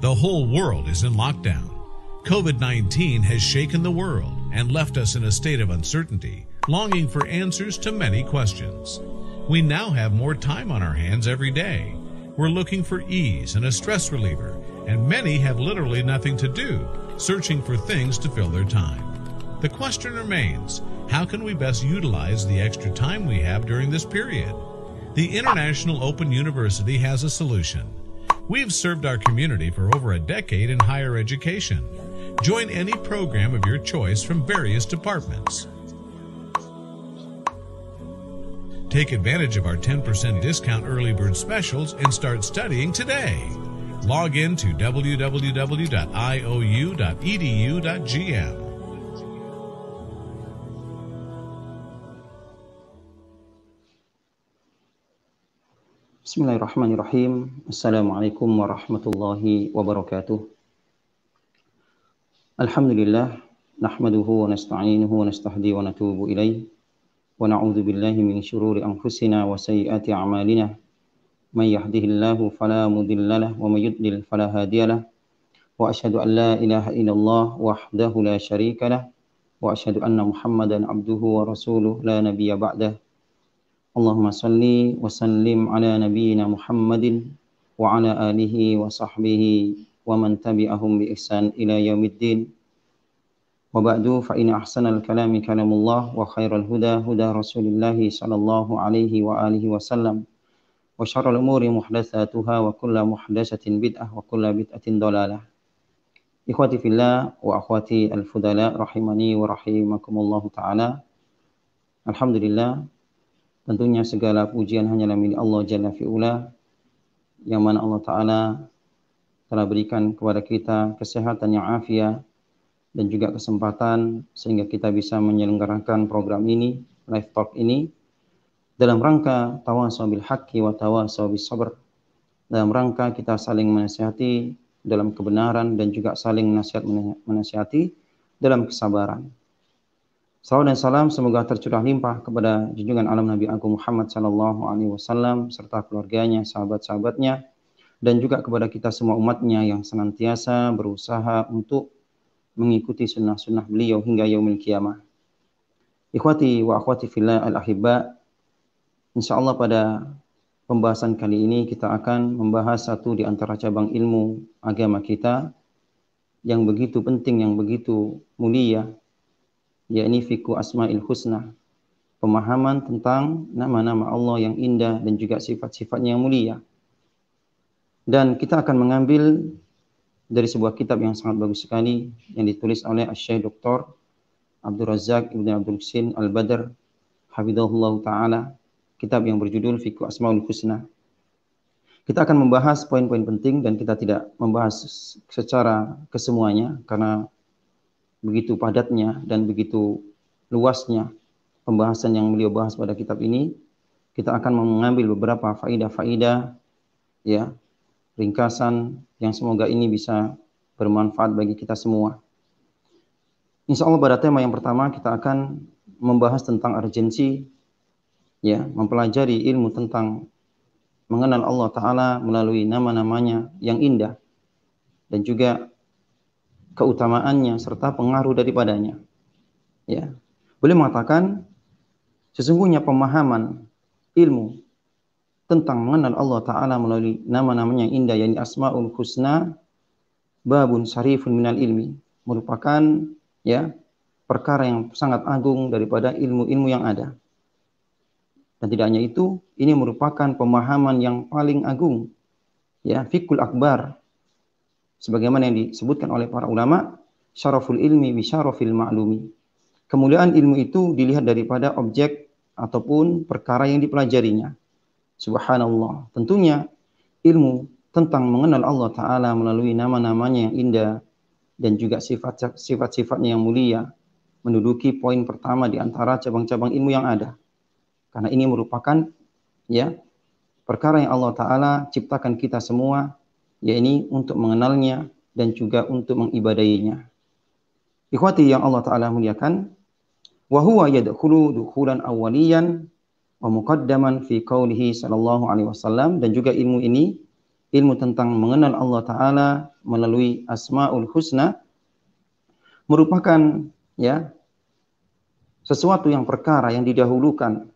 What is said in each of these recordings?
The whole world is in lockdown. COVID-19 has shaken the world and left us in a state of uncertainty, longing for answers to many questions. We now have more time on our hands every day. We're looking for ease and a stress reliever, and many have literally nothing to do, searching for things to fill their time. The question remains, how can we best utilize the extra time we have during this period? The International Open University has a solution. We have served our community for over a decade in higher education. Join any program of your choice from various departments. Take advantage of our 10% discount early bird specials and start studying today. Log in to www.iou.edu.gm. Bismillahirrahmanirrahim. Assalamualaikum warahmatullahi wabarakatuh. Alhamdulillah nahmaduhu wa nasta'inuhu wa nastahdi wa natubu ilaih wa na'udzu billahi min shururi anfusina wa sayyiati a'malina may yahdihillahu fala mudilla lahu wa may yudlil fala hadiyalah wa asyhadu an la ilaha illallah wahdahu la syarika lah wa asyhadu anna muhammadan abduhu wa rasuluh la nabiyya ba'dahu اللهم صل وسلم على نبينا محمد وعلى آله وصحبه ومن تبعهم بإحسان إلى يوم الدين وبعد فإن أحسن الكلام كلام الله وخير الهدى هدى رسول الله صلى الله عليه وآله وسلم وشر الأمور محدثاتها وكل محدثة بدعة وكل بدعة ضلالة إخوتي في الله وأخواتي الفضلاء رحمني ورحمكم الله تعالى الحمد لله Tentunya segala pujian hanyalah milik Allah Jalla fi'ula yang mana Allah Ta'ala telah berikan kepada kita kesehatan yang afiah dan juga kesempatan sehingga kita bisa menyelenggarakan program ini, live talk ini dalam rangka tawasaw bil haqqi wa tawasaw bis sabr. Dalam rangka kita saling menasihati dalam kebenaran dan juga saling nasihat menasihati dalam kesabaran. Salam dan salam semoga tercurah limpah kepada junjungan alam Nabi Agung Muhammad Sallallahu Alaihi Wasallam serta keluarganya, sahabat-sahabatnya, dan juga kepada kita semua umatnya yang senantiasa berusaha untuk mengikuti sunnah-sunnah beliau hingga yaumil kiamah. Ikhwati wa akhwati fila al-ahibba, insyaAllah pada pembahasan kali ini kita akan membahas satu di antara cabang ilmu agama kita yang begitu penting, yang begitu mulia, yakni fiku asma'il husna pemahaman tentang nama-nama Allah yang indah dan juga sifat-sifatnya yang mulia dan kita akan mengambil dari sebuah kitab yang sangat bagus sekali yang ditulis oleh Syekh Dr. Abdul Razak Ibn Abdul Sin Al-Badr Hafidahullah Ta'ala kitab yang berjudul Fiqh Asmaul Husna kita akan membahas poin-poin penting dan kita tidak membahas secara kesemuanya karena begitu padatnya dan begitu luasnya pembahasan yang beliau bahas pada kitab ini, kita akan mengambil beberapa faidah-faidah ya, ringkasan yang semoga ini bisa bermanfaat bagi kita semua. Insya Allah pada tema yang pertama kita akan membahas tentang urgensi ya, mempelajari ilmu tentang mengenal Allah Ta'ala melalui nama-namanya yang indah dan juga keutamaannya serta pengaruh daripadanya. Ya. Boleh mengatakan sesungguhnya pemahaman ilmu tentang mengenal Allah Ta'ala melalui nama-namanya yang indah, yakni Asma'ul Husna, Babun syarifun Minal Ilmi, merupakan ya perkara yang sangat agung daripada ilmu-ilmu yang ada. Dan tidak hanya itu, ini merupakan pemahaman yang paling agung, ya fikul akbar sebagaimana yang disebutkan oleh para ulama syaraful ilmi bi syarafil ma'lumi kemuliaan ilmu itu dilihat daripada objek ataupun perkara yang dipelajarinya subhanallah tentunya ilmu tentang mengenal Allah taala melalui nama-namanya yang indah dan juga sifat-sifat-sifatnya yang mulia menduduki poin pertama di antara cabang-cabang ilmu yang ada karena ini merupakan ya perkara yang Allah taala ciptakan kita semua yakni untuk mengenalnya dan juga untuk mengibadainya. Ikhwati yang Allah Ta'ala muliakan, yadkhulu dukhulan دُخُولًا wa muqaddaman fi qawlihi sallallahu alaihi wasallam dan juga ilmu ini ilmu tentang mengenal Allah Ta'ala melalui Asma'ul Husna merupakan ya sesuatu yang perkara yang didahulukan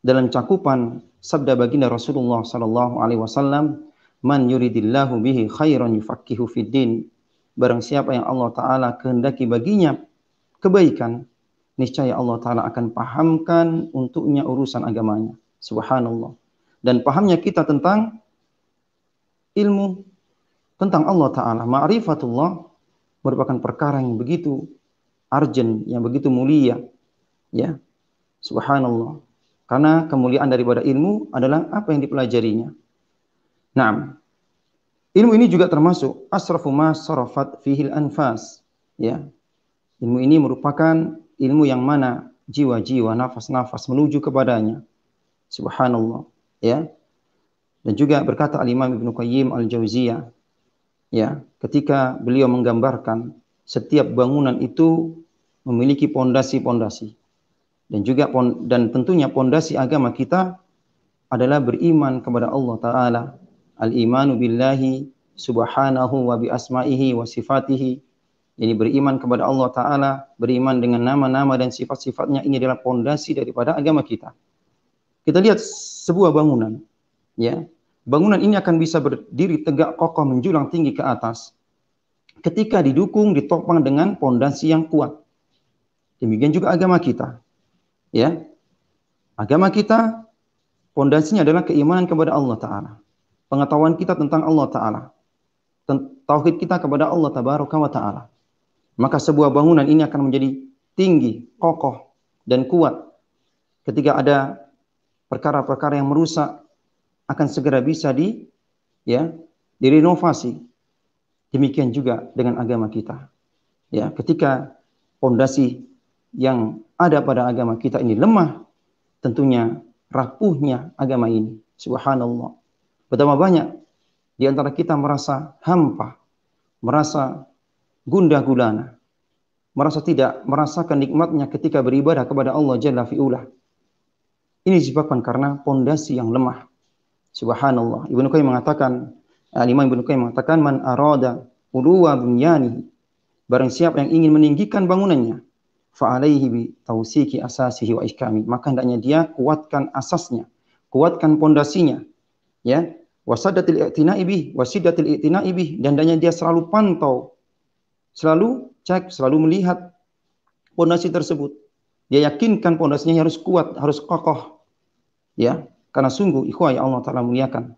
dalam cakupan sabda baginda Rasulullah Sallallahu Alaihi Wasallam Man yuridillahu bihi khairan yufakihu fid din. Barang siapa yang Allah taala kehendaki baginya kebaikan, niscaya Allah taala akan pahamkan untuknya urusan agamanya. Subhanallah. Dan pahamnya kita tentang ilmu tentang Allah taala, ma'rifatullah merupakan perkara yang begitu arjen, yang begitu mulia. Ya. Subhanallah. Karena kemuliaan daripada ilmu adalah apa yang dipelajarinya. Nah, ilmu ini juga termasuk asrafu ma sarafat fihil anfas. Ya. Ilmu ini merupakan ilmu yang mana jiwa-jiwa, nafas-nafas menuju kepadanya. Subhanallah. Ya. Dan juga berkata Al-Imam Ibn Qayyim Al-Jauziyah. Ya, ketika beliau menggambarkan setiap bangunan itu memiliki pondasi-pondasi. Dan juga dan tentunya pondasi agama kita adalah beriman kepada Allah Ta'ala al-imanu billahi subhanahu wa bi asma'ihi wa sifatihi jadi beriman kepada Allah Ta'ala, beriman dengan nama-nama dan sifat-sifatnya, ini adalah pondasi daripada agama kita. Kita lihat sebuah bangunan, ya bangunan ini akan bisa berdiri tegak kokoh menjulang tinggi ke atas ketika didukung, ditopang dengan pondasi yang kuat. Demikian juga agama kita. Ya. Agama kita pondasinya adalah keimanan kepada Allah taala pengetahuan kita tentang Allah Ta'ala. Tauhid kita kepada Allah Tabaraka wa Ta'ala. Maka sebuah bangunan ini akan menjadi tinggi, kokoh, dan kuat. Ketika ada perkara-perkara yang merusak, akan segera bisa di ya direnovasi. Demikian juga dengan agama kita. Ya, ketika pondasi yang ada pada agama kita ini lemah, tentunya rapuhnya agama ini. Subhanallah Betapa banyak di antara kita merasa hampa, merasa gundah gulana, merasa tidak merasakan nikmatnya ketika beribadah kepada Allah Jalla fi'ulah. Ini disebabkan karena pondasi yang lemah. Subhanallah. Ibnu Qayyim mengatakan, eh, Imam Ibnu Qayyim mengatakan, Man arada uluwa bunyani. Barang siapa yang ingin meninggikan bangunannya, fa'alaihi bi tausiki asasihi wa iskami. Maka hendaknya dia kuatkan asasnya, kuatkan pondasinya, ya, wasadatil i'tina'i bih, wasidatil i'tina'i bih dan hanya dia selalu pantau, selalu cek, selalu melihat pondasi tersebut. Dia yakinkan pondasinya harus kuat, harus kokoh. Ya, karena sungguh ikhwah ya Allah taala muliakan.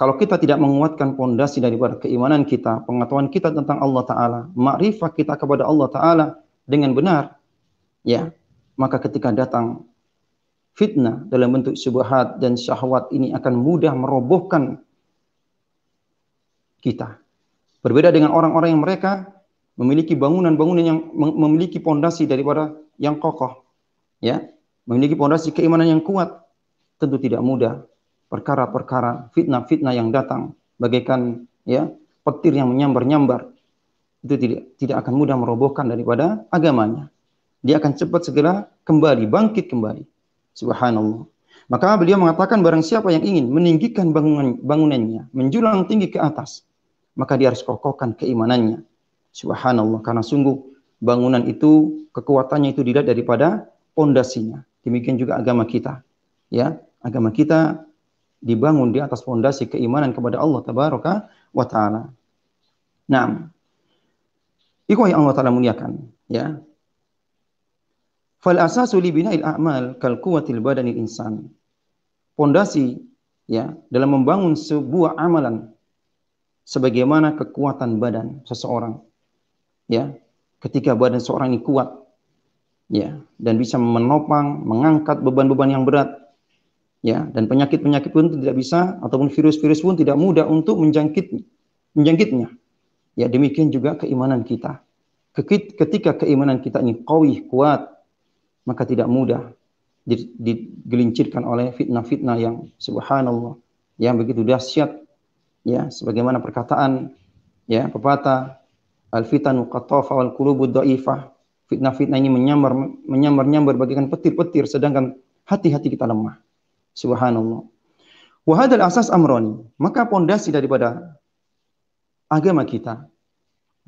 Kalau kita tidak menguatkan pondasi daripada keimanan kita, pengetahuan kita tentang Allah taala, makrifat kita kepada Allah taala dengan benar, ya, maka ketika datang fitnah dalam bentuk syubhat dan syahwat ini akan mudah merobohkan kita. Berbeda dengan orang-orang yang mereka memiliki bangunan-bangunan yang memiliki pondasi daripada yang kokoh. Ya, memiliki pondasi keimanan yang kuat tentu tidak mudah. Perkara-perkara fitnah-fitnah yang datang bagaikan ya petir yang menyambar-nyambar itu tidak tidak akan mudah merobohkan daripada agamanya. Dia akan cepat segera kembali bangkit kembali. Subhanallah. Maka beliau mengatakan barang siapa yang ingin meninggikan bangunan, bangunannya, menjulang tinggi ke atas, maka dia harus kokohkan keimanannya. Subhanallah, karena sungguh bangunan itu kekuatannya itu dilihat daripada pondasinya. Demikian juga agama kita. Ya, agama kita dibangun di atas pondasi keimanan kepada Allah tabaraka wa taala. Nah, Ikhwah yang Allah taala muliakan, ya. Fal asasu li bina'il a'mal kal quwwatil badanil insan. Pondasi ya dalam membangun sebuah amalan sebagaimana kekuatan badan seseorang. Ya, ketika badan seorang ini kuat ya dan bisa menopang, mengangkat beban-beban yang berat ya dan penyakit-penyakit pun tidak bisa ataupun virus-virus pun tidak mudah untuk menjangkit menjangkitnya. Ya demikian juga keimanan kita. Ketika keimanan kita ini kawih, kuat, maka tidak mudah digelincirkan oleh fitnah-fitnah yang subhanallah yang begitu dahsyat ya sebagaimana perkataan ya pepatah al fitanu qatafa wal qulubu dhaifah fitnah-fitnah ini menyambar menyamar nyambar bagikan petir-petir sedangkan hati-hati kita lemah subhanallah wa hadzal asas amrani maka pondasi daripada agama kita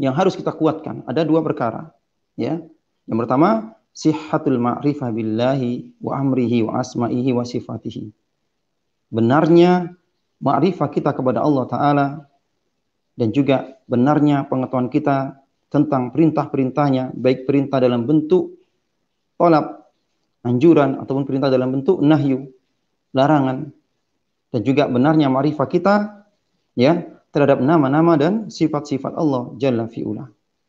yang harus kita kuatkan ada dua perkara ya yang pertama sihhatul ma'rifah billahi wa amrihi wa asma'ihi wa sifatihi. Benarnya ma'rifah kita kepada Allah Ta'ala dan juga benarnya pengetahuan kita tentang perintah-perintahnya, baik perintah dalam bentuk tolap, anjuran, ataupun perintah dalam bentuk nahyu, larangan. Dan juga benarnya ma'rifah kita ya terhadap nama-nama dan sifat-sifat Allah Jalla fi'ula.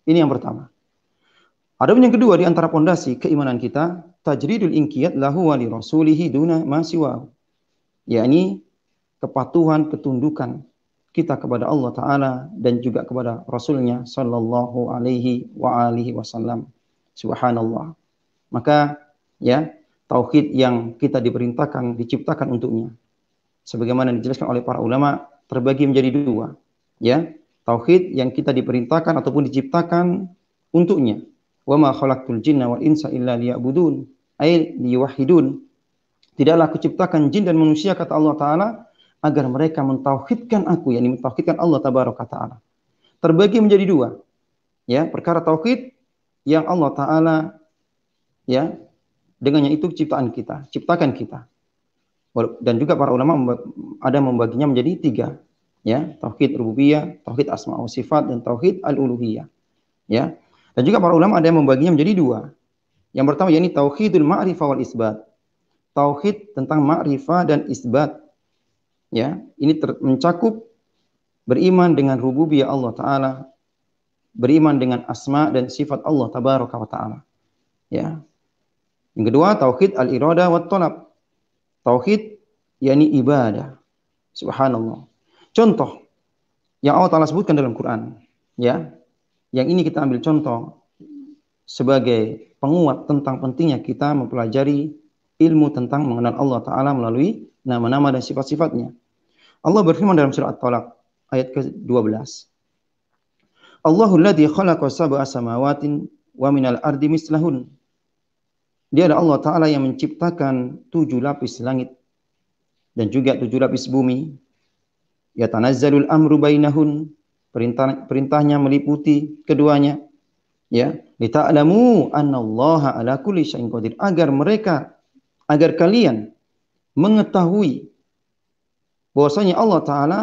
Ini yang pertama. Adapun yang kedua di antara pondasi keimanan kita, tajridul inqiyat lahu wa li rasulihi duna ma siwahu. Yakni kepatuhan, ketundukan kita kepada Allah taala dan juga kepada rasulnya sallallahu alaihi wa alihi wasallam. Subhanallah. Maka ya, tauhid yang kita diperintahkan diciptakan untuknya. Sebagaimana dijelaskan oleh para ulama terbagi menjadi dua, ya. Tauhid yang kita diperintahkan ataupun diciptakan untuknya وَمَا خَلَقْتُ الْجِنَّ وَالْإِنْسَ إِلَّا insa illa لِيُوَحِدُونَ Tidaklah aku ciptakan jin dan manusia kata Allah taala agar mereka mentauhidkan aku yakni mentauhidkan Allah tabaraka taala. Terbagi menjadi dua. Ya, perkara tauhid yang Allah taala ya dengannya itu ciptaan kita, ciptakan kita. Dan juga para ulama ada membaginya menjadi tiga, ya, tauhid rububiyah, tauhid asmau sifat dan tauhid al-uluhiyah. Ya, dan juga para ulama ada yang membaginya menjadi dua. Yang pertama yakni tauhidul ma'rifah wal isbat. Tauhid tentang ma'rifah dan isbat. Ya, ini mencakup beriman dengan rububiyah Allah taala, beriman dengan asma dan sifat Allah tabaraka wa taala. Ya. Yang kedua tauhid al-irada wat talab. Tauhid yakni ibadah. Subhanallah. Contoh yang Allah taala sebutkan dalam Quran, ya. Yang ini kita ambil contoh sebagai penguat tentang pentingnya kita mempelajari ilmu tentang mengenal Allah Ta'ala melalui nama-nama dan sifat-sifatnya. Allah berfirman dalam surat Talak ayat ke-12. Allahu alladhi khalaqa sab'a samawatin wa minal ardi mislahun. Dia adalah Allah Ta'ala yang menciptakan tujuh lapis langit dan juga tujuh lapis bumi. Ya tanazzalul amru bainahun Perintah perintahnya meliputi keduanya. Ya, lita'lamu annallaha ala kulli syai'in qadir. Agar mereka agar kalian mengetahui bahwasanya Allah taala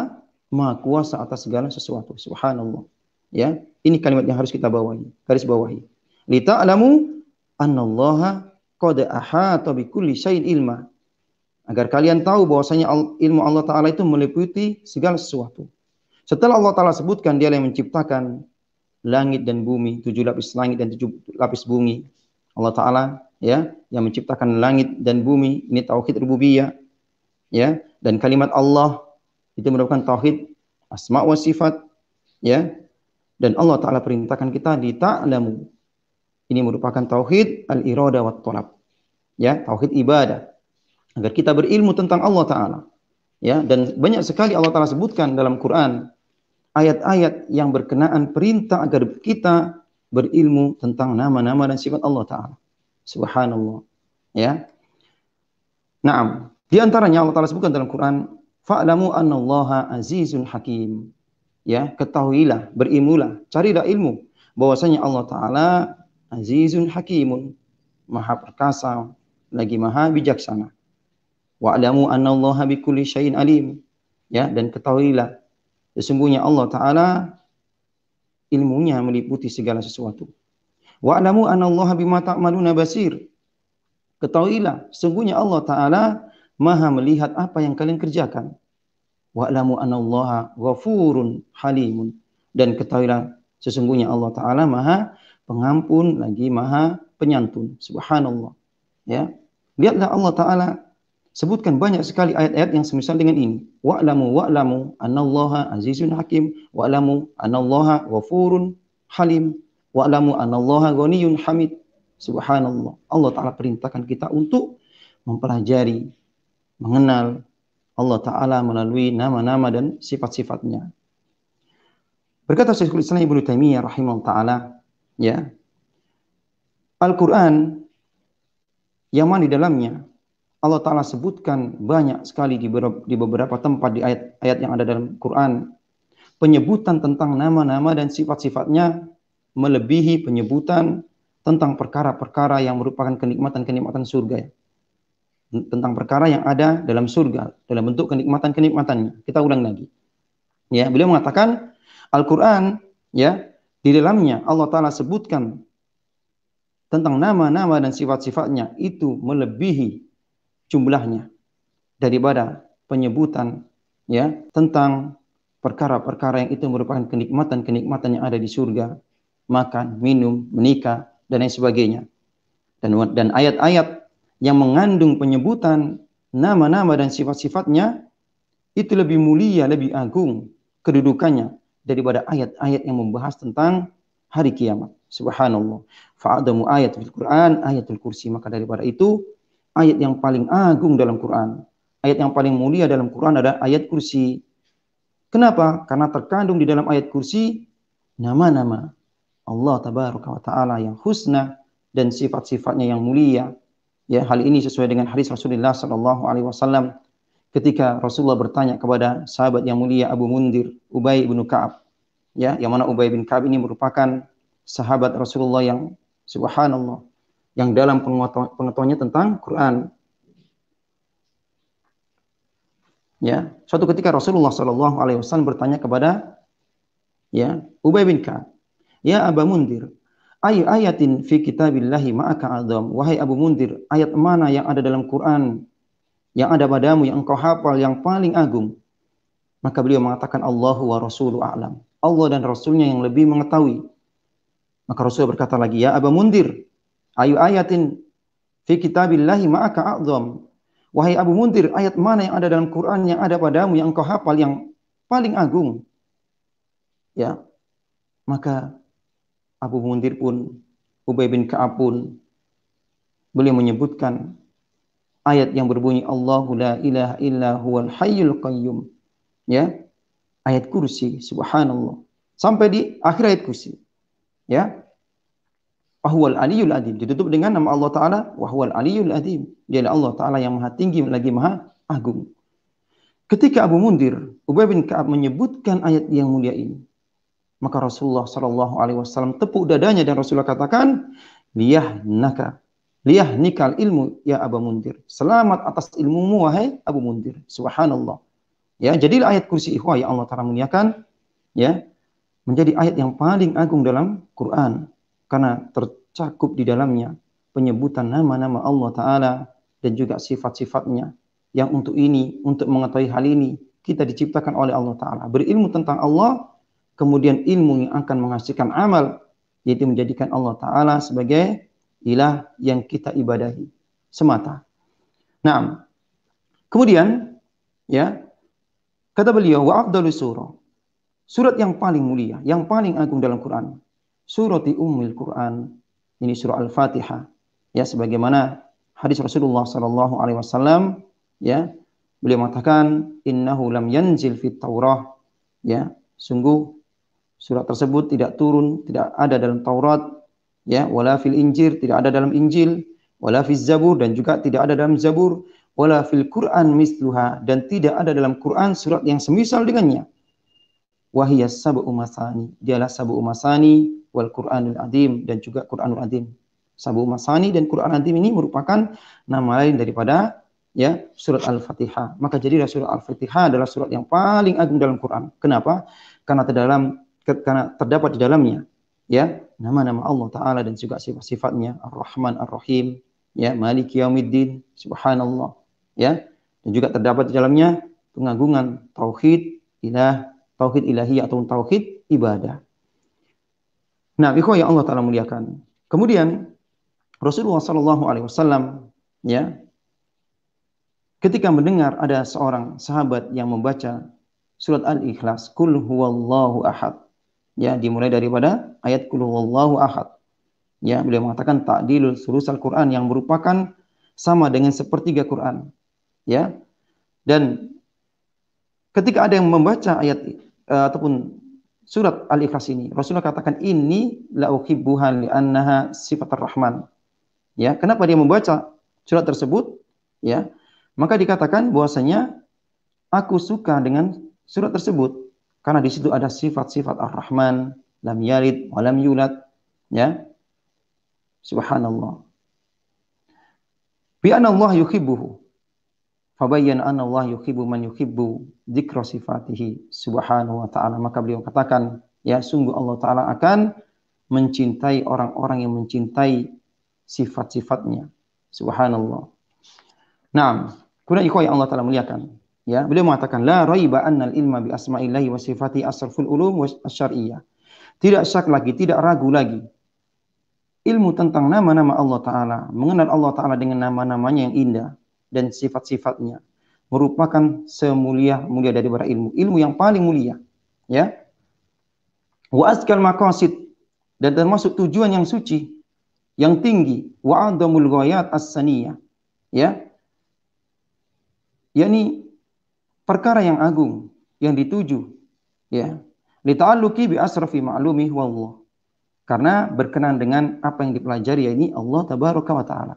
Maha kuasa atas segala sesuatu. Subhanallah. Ya, ini kalimat yang harus kita bawahi, garis bawahi. Lita Lita'lamu annallaha qad ahata bi kulli syai'in ilma. Agar kalian tahu bahwasanya ilmu Allah taala itu meliputi segala sesuatu. Setelah Allah Ta'ala sebutkan dia yang menciptakan langit dan bumi, tujuh lapis langit dan tujuh lapis bumi. Allah Ta'ala ya yang menciptakan langit dan bumi, ini tauhid rububiyah. Ya, dan kalimat Allah itu merupakan tauhid asma wa sifat ya. Dan Allah Ta'ala perintahkan kita di ta'lamu. Ini merupakan tauhid al-irada wa tolab. Ya, tauhid ibadah. Agar kita berilmu tentang Allah Ta'ala. Ya, dan banyak sekali Allah Ta'ala sebutkan dalam Quran ayat-ayat yang berkenaan perintah agar kita berilmu tentang nama-nama dan sifat Allah Ta'ala. Subhanallah. Ya. Nah, di antaranya Allah Ta'ala sebutkan dalam Quran, Fa'lamu anna Allaha azizun hakim. Ya, ketahuilah, berilmulah, carilah ilmu. Bahwasanya Allah Ta'ala azizun hakimun. Maha perkasa, lagi maha bijaksana. Wa'lamu anna Allaha bikulli syai'in alim. Ya, dan ketahuilah Sesungguhnya Allah Ta'ala ilmunya meliputi segala sesuatu. Wa alamu anallaha bima ta'maluna basir. Ketahuilah, sesungguhnya Allah Ta'ala maha melihat apa yang kalian kerjakan. Wa alamu anallaha ghafurun halimun. Dan ketahuilah, sesungguhnya Allah Ta'ala maha pengampun lagi maha penyantun. Subhanallah. Ya. Lihatlah Allah Ta'ala sebutkan banyak sekali ayat-ayat yang semisal dengan ini. Wa'lamu wa'lamu Allaha azizun hakim, wa'lamu Allaha ghafurun halim, wa'lamu Allaha ghaniyun hamid. Subhanallah. Allah taala perintahkan kita untuk mempelajari, mengenal Allah taala melalui nama-nama dan sifat-sifatnya. Berkata Syekhul Islam Ibnu Taimiyah rahimahullah taala, ya. Al-Qur'an yang mana di dalamnya Allah Ta'ala sebutkan banyak sekali di, di beberapa tempat di ayat-ayat yang ada dalam Quran. Penyebutan tentang nama-nama dan sifat-sifatnya melebihi penyebutan tentang perkara-perkara yang merupakan kenikmatan-kenikmatan surga. Ya. Tentang perkara yang ada dalam surga, dalam bentuk kenikmatan-kenikmatannya. Kita ulang lagi. Ya, beliau mengatakan Al-Quran ya di dalamnya Allah Ta'ala sebutkan tentang nama-nama dan sifat-sifatnya itu melebihi jumlahnya daripada penyebutan ya tentang perkara-perkara yang itu merupakan kenikmatan-kenikmatan yang ada di surga, makan, minum, menikah dan lain sebagainya. Dan dan ayat-ayat yang mengandung penyebutan nama-nama dan sifat-sifatnya itu lebih mulia, lebih agung kedudukannya daripada ayat-ayat yang membahas tentang hari kiamat. Subhanallah. Fa'adamu ayat fil Quran, ayatul kursi. Maka daripada itu ayat yang paling agung dalam Quran. Ayat yang paling mulia dalam Quran ada ayat kursi. Kenapa? Karena terkandung di dalam ayat kursi nama-nama Allah tabaraka wa taala yang husna dan sifat-sifatnya yang mulia. Ya, hal ini sesuai dengan hadis Rasulullah sallallahu alaihi wasallam ketika Rasulullah bertanya kepada sahabat yang mulia Abu Mundir, Ubay bin Ka'ab. Ya, yang mana Ubay bin Ka'ab ini merupakan sahabat Rasulullah yang subhanallah yang dalam pengetahuannya tentang Quran. Ya, suatu ketika Rasulullah Shallallahu Alaihi Wasallam bertanya kepada ya Ubay bin Ka, ya Abu Mundir, ayu ayatin fi kitabillahi ma'aka adam. Wahai Abu Mundir, ayat mana yang ada dalam Quran yang ada padamu yang engkau hafal yang paling agung? Maka beliau mengatakan Allahu wa Rasulu a'lam. Allah dan Rasulnya yang lebih mengetahui. Maka Rasul berkata lagi, ya Abu Mundir, Ayu ayatin fi kitabillahi ma'aka a'zam. Wahai Abu Muntir, ayat mana yang ada dalam Quran yang ada padamu yang engkau hafal yang paling agung? Ya. Maka Abu Muntir pun, Ubay bin Ka'ab pun beliau menyebutkan ayat yang berbunyi Allahu la ilaha illa huwal hayyul qayyum. Ya. Ayat kursi, subhanallah. Sampai di akhir ayat kursi. Ya. Wahwal aliyul adim. Ditutup dengan nama Allah Ta'ala. Wahwal aliyul adim. Dialah Allah Ta'ala yang maha tinggi lagi maha agung. Ketika Abu Mundir, Ubay bin Ka'ab menyebutkan ayat yang mulia ini. Maka Rasulullah Shallallahu Alaihi Wasallam tepuk dadanya dan Rasulullah katakan, liyah naka, liyah nikal ilmu ya Abu Mundir. Selamat atas ilmumu wahai Abu Mundir. Subhanallah. Ya, jadilah ayat kursi ikhwah yang Allah Ta'ala muliakan. Ya, menjadi ayat yang paling agung dalam Quran karena tercakup di dalamnya penyebutan nama-nama Allah Ta'ala dan juga sifat-sifatnya yang untuk ini, untuk mengetahui hal ini kita diciptakan oleh Allah Ta'ala berilmu tentang Allah kemudian ilmu yang akan menghasilkan amal yaitu menjadikan Allah Ta'ala sebagai ilah yang kita ibadahi semata nah kemudian ya kata beliau wa surah surat yang paling mulia yang paling agung dalam Quran surati ummil Quran. Ini surah Al-Fatihah. Ya, sebagaimana hadis Rasulullah sallallahu alaihi wasallam ya, beliau mengatakan innahu lam yanzil fit Taurah. Ya, sungguh surat tersebut tidak turun, tidak ada dalam Taurat, ya, wala fil Injil, tidak ada dalam Injil, wala fil Zabur dan juga tidak ada dalam Zabur, wala fil Quran misluha dan tidak ada dalam Quran surat yang semisal dengannya wahiyya sab'u masani. Dialah sab'u masani wal Qur'anul Adim dan juga Qur'anul Adim, Sab'u masani dan Qur'an Adim ini merupakan nama lain daripada ya surat Al-Fatihah. Maka jadi surat Al-Fatihah adalah surat yang paling agung dalam Quran. Kenapa? Karena terdalam karena terdapat di dalamnya ya nama-nama Allah taala dan juga sifat-sifatnya Ar-Rahman Ar-Rahim, ya Malik Yaumiddin, subhanallah, ya. Dan juga terdapat di dalamnya pengagungan tauhid, ilah, tauhid ilahi atau tauhid ibadah. Nah, ikhwah yang Allah taala muliakan. Kemudian Rasulullah sallallahu alaihi wasallam ya ketika mendengar ada seorang sahabat yang membaca surat Al-Ikhlas, "Kul huwallahu ahad." Ya, dimulai daripada ayat "Kul huwallahu ahad." Ya, beliau mengatakan ta'dilul al Quran yang merupakan sama dengan sepertiga Quran. Ya. Dan ketika ada yang membaca ayat uh, ataupun surat Al-Ikhlas ini. Rasulullah katakan ini la uhibbuha li annaha sifatur rahman. Ya, kenapa dia membaca surat tersebut? Ya. Maka dikatakan bahwasanya aku suka dengan surat tersebut karena di situ ada sifat-sifat Ar-Rahman, lam yarid wa lam yulad, ya. Subhanallah. Bi allah yuhibbuhu. Fabayyan anna Allah yuhibbu man yuhibbu dzikra sifatihi subhanahu wa ta'ala. Maka beliau katakan, ya sungguh Allah Ta'ala akan mencintai orang-orang yang mencintai sifat-sifatnya. Subhanallah. Nah, kemudian ikhwah yang Allah Ta'ala muliakan. Ya, beliau mengatakan, La raiba al ilma bi asma'illahi wa sifati asraful ulum wa syariyah. Tidak syak lagi, tidak ragu lagi. Ilmu tentang nama-nama Allah Ta'ala. Mengenal Allah Ta'ala dengan nama-namanya yang indah dan sifat-sifatnya merupakan semulia-mulia dari para ilmu. Ilmu yang paling mulia. Ya. Wa azkal maqasid dan termasuk tujuan yang suci, yang tinggi. Wa adamul ghayat as-saniyah. Ya. Yani perkara yang agung yang dituju. Ya. ta'alluqi bi asrafi ma'lumi wallah. Karena berkenan dengan apa yang dipelajari yakni Allah tabaraka wa taala.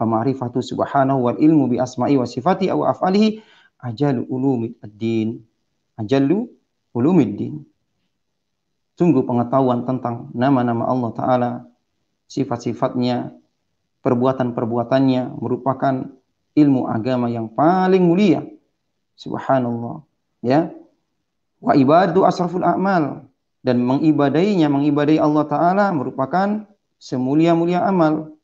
Famarifatu subhanahu wal ilmu bi asma'i wa sifati aw af'alihi ajalu ad-din Ajalu ad-din Sungguh pengetahuan tentang nama-nama Allah Ta'ala, sifat-sifatnya, perbuatan-perbuatannya merupakan ilmu agama yang paling mulia. Subhanallah. Ya. Wa ibadu asraful a'mal dan mengibadainya, mengibadai Allah Ta'ala merupakan semulia-mulia amal